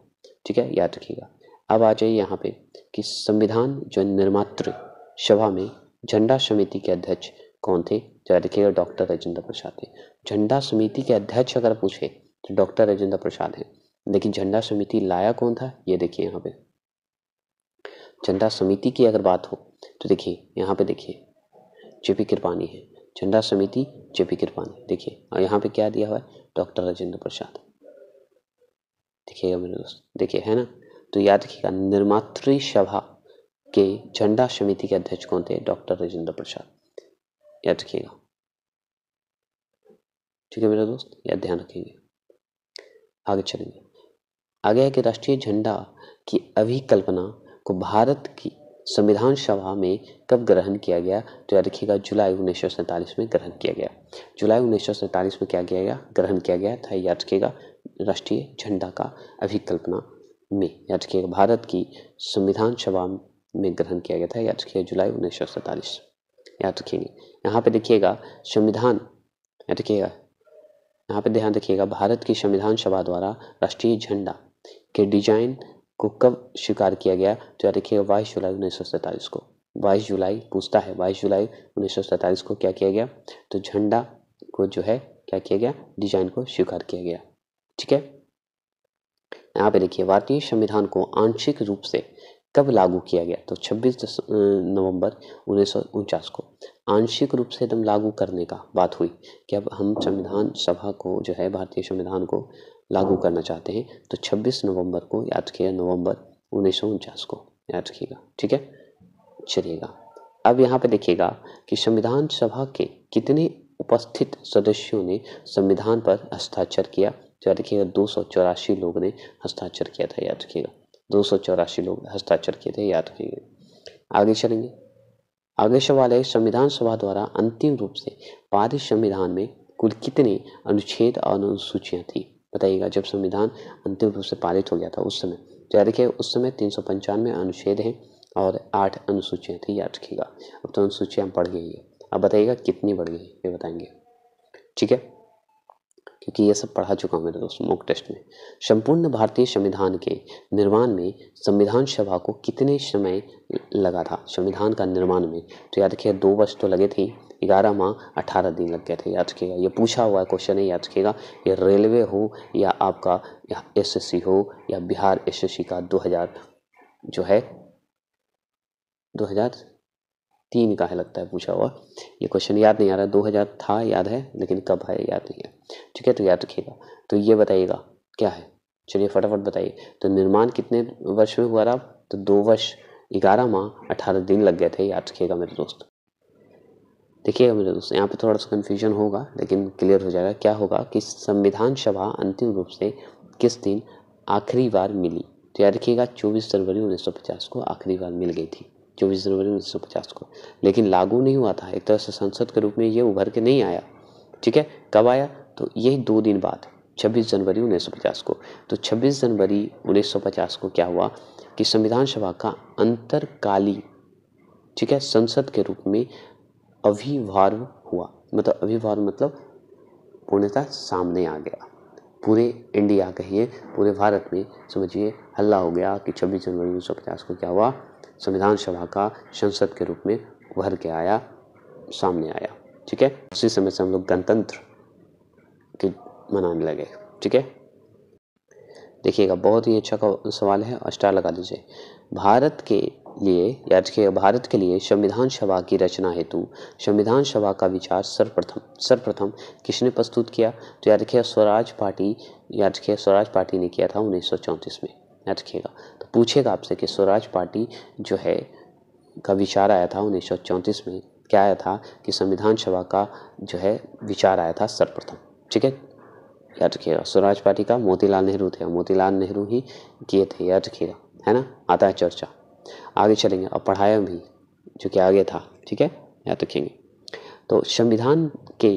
ठीक है याद रखिएगा अब आ जाइए यहाँ पे कि संविधान जो निर्मातृ सभा में झंडा समिति के अध्यक्ष कौन थे तो याद रखिएगा डॉक्टर राजेंद्र प्रसाद थे झंडा समिति के अध्यक्ष अगर पूछे तो डॉक्टर राजेंद्र प्रसाद हैं लेकिन झंडा समिति लाया कौन था ये देखिए यहाँ पे झंडा समिति की अगर बात हो तो देखिए यहाँ पे देखिए जेपी कृपानी है झंडा समिति जेपी कृपानी देखिए और यहाँ पे क्या दिया हुआ है डॉक्टर राजेंद्र प्रसाद देखिएगा मेरे दोस्त देखिए है ना तो याद रखिएगा निर्मातृ सभा के झंडा समिति के अध्यक्ष कौन थे डॉक्टर राजेंद्र प्रसाद याद रखिएगा ठीक है मेरे दोस्त याद ध्यान रखेंगे आगे चलेंगे आ गया कि राष्ट्रीय झंडा की अभिकल्पना को भारत की संविधान सभा में कब ग्रहण किया गया तो याद रखिएगा जुलाई उन्नीस में ग्रहण किया गया जुलाई उन्नीस में क्या किया गया ग्रहण किया गया था याद रखिएगा राष्ट्रीय झंडा का अभिकल्पना में याद रखिएगा भारत की संविधान सभा में ग्रहण किया गया था याद रखिएगा जुलाई उन्नीस याद रखेंगे यहाँ पे देखिएगा संविधान याद रखिएगा यहाँ पे ध्यान रखिएगा भारत की संविधान सभा द्वारा राष्ट्रीय झंडा के डिजाइन को कब स्वीकार किया गया तो यार देखिए बाईस जुलाई उन्नीस सौ सैंतालीस को बाईस जुलाई पूछता है बाईस जुलाई उन्नीस सौ सैंतालीस को क्या किया गया तो झंडा को जो है क्या किया गया डिजाइन को स्वीकार किया गया ठीक है यहाँ पे देखिए भारतीय संविधान को आंशिक रूप से कब लागू किया गया तो 26 नवंबर उन्नीस को आंशिक रूप से एकदम लागू करने का बात हुई कि अब हम संविधान सभा को जो है भारतीय संविधान को लागू करना चाहते हैं तो 26 नवंबर को याद किया नवंबर उन्नीस को याद रखिएगा ठीक है चलिएगा अब यहाँ पे देखिएगा कि संविधान सभा के कितने उपस्थित सदस्यों ने संविधान पर हस्ताक्षर किया तो याद रखिएगा दो लोग ने हस्ताक्षर किया था याद रखिएगा दो लोग हस्ताक्षर किए थे याद रखिएगा आगे चलेंगे आगे सवाल है संविधान सभा द्वारा अंतिम रूप से पारित संविधान में कुल कितने अनुच्छेद और अनुसूचियाँ थी बताइएगा जब संविधान अंतिम रूप से पारित हो गया था उस समय तो याद रखिए उस समय तीन सौ पंचानवे अनुच्छेद हैं और आठ अनुसूचियाँ थी याद रखिएगा अब तो अनुसूचियाँ बढ़ गई है अब बताइएगा कितनी बढ़ गई ये बताएंगे ठीक है क्योंकि ये सब पढ़ा चुका हूँ मेरे दोस्त मॉक टेस्ट में संपूर्ण भारतीय संविधान के निर्माण में संविधान सभा को कितने समय लगा था संविधान का निर्माण में तो याद रखिए दो वर्ष तो लगे थे ग्यारह माह अठारह दिन लग गए थे याद रखिएगा ये पूछा हुआ क्वेश्चन है याद रखिएगा ये रेलवे हो या आपका एस हो या बिहार एस का 2000 जो है 2003 का है लगता है पूछा हुआ ये क्वेश्चन याद नहीं आ रहा 2000 था याद है लेकिन कब है याद नहीं है ठीक है तो याद रखिएगा तो ये बताइएगा क्या है चलिए फटाफट बताइए तो निर्माण कितने वर्ष में हुआ था तो दो वर्ष ग्यारह माह अठारह दिन लग गए थे याद रखिएगा मेरे दोस्त देखिएगा मेरे दोस्तों यहाँ पे थोड़ा सा कन्फ्यूजन होगा लेकिन क्लियर हो जाएगा क्या होगा कि संविधान सभा अंतिम रूप से किस दिन आखिरी बार मिली तो याद रखिएगा 24 जनवरी 1950 को आखिरी बार मिल गई थी 24 जनवरी 1950 को लेकिन लागू नहीं हुआ था एक तरह से संसद के रूप में ये उभर के नहीं आया ठीक है कब आया तो यही दो दिन बाद 26 जनवरी 1950 को तो 26 जनवरी 1950 को क्या हुआ कि संविधान सभा का अंतरकाली ठीक है संसद के रूप में अभिवार्व हुआ मतलब अभिवार्व मतलब पूर्णतः सामने आ गया पूरे इंडिया कहिए पूरे भारत में समझिए हल्ला हो गया कि 26 जनवरी उन्नीस को क्या हुआ संविधान सभा का संसद के रूप में उभर के आया सामने आया ठीक है उसी समय से हम लोग गणतंत्र के मनाने लगे ठीक है देखिएगा बहुत ही अच्छा सवाल है और स्टार लगा दीजिए भारत के लिए यानी भारत के लिए संविधान सभा की रचना हेतु संविधान सभा का विचार सर्वप्रथम सर्वप्रथम किसने प्रस्तुत किया तो याद रखिए स्वराज पार्टी याद रखिए स्वराज पार्टी ने किया था उन्नीस में याद रखिएगा तो पूछेगा आपसे कि स्वराज पार्टी जो है का विचार आया था उन्नीस में क्या आया था कि संविधान सभा का जो है विचार आया था सर्वप्रथम ठीक है याद रखिएगा स्वराज पार्टी का मोतीलाल नेहरू थे मोतीलाल नेहरू ही किए थे याद रखिएगा है ना आता है चर्चा आगे चलेंगे और पढ़ाया भी जो कि आगे था ठीक है याद रखेंगे तो संविधान के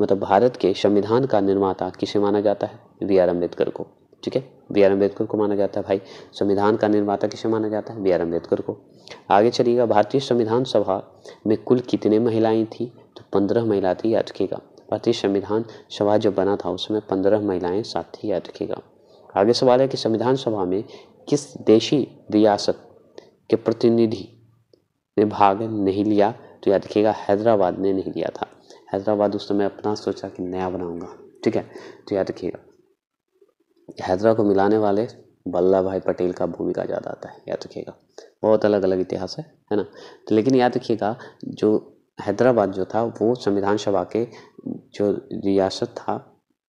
मतलब भारत के संविधान का निर्माता किसे माना जाता है बी आर अम्बेडकर को ठीक है बी आर अम्बेडकर को माना जाता है भाई संविधान का निर्माता किसे माना जाता है बी आर अम्बेडकर को आगे चलिएगा भारतीय संविधान सभा में कुल कितने महिलाएं थी तो पंद्रह महिला थी याद रखिएगा भारतीय संविधान सभा जो बना था उसमें पंद्रह महिलाएं साथ थी याद रखिएगा आगे सवाल है कि संविधान सभा में किस देशी रियासत के प्रतिनिधि ने भाग नहीं लिया तो याद रखिएगा हैदराबाद ने नहीं लिया था हैदराबाद उस समय अपना सोचा कि नया बनाऊंगा ठीक है तो याद रखिएगा हैदराबाद को मिलाने वाले वल्लभ भाई पटेल का भूमिका ज़्यादा आता है याद रखिएगा बहुत अलग अलग इतिहास है है ना तो लेकिन याद रखिएगा जो हैदराबाद जो था वो संविधान सभा के जो रियासत था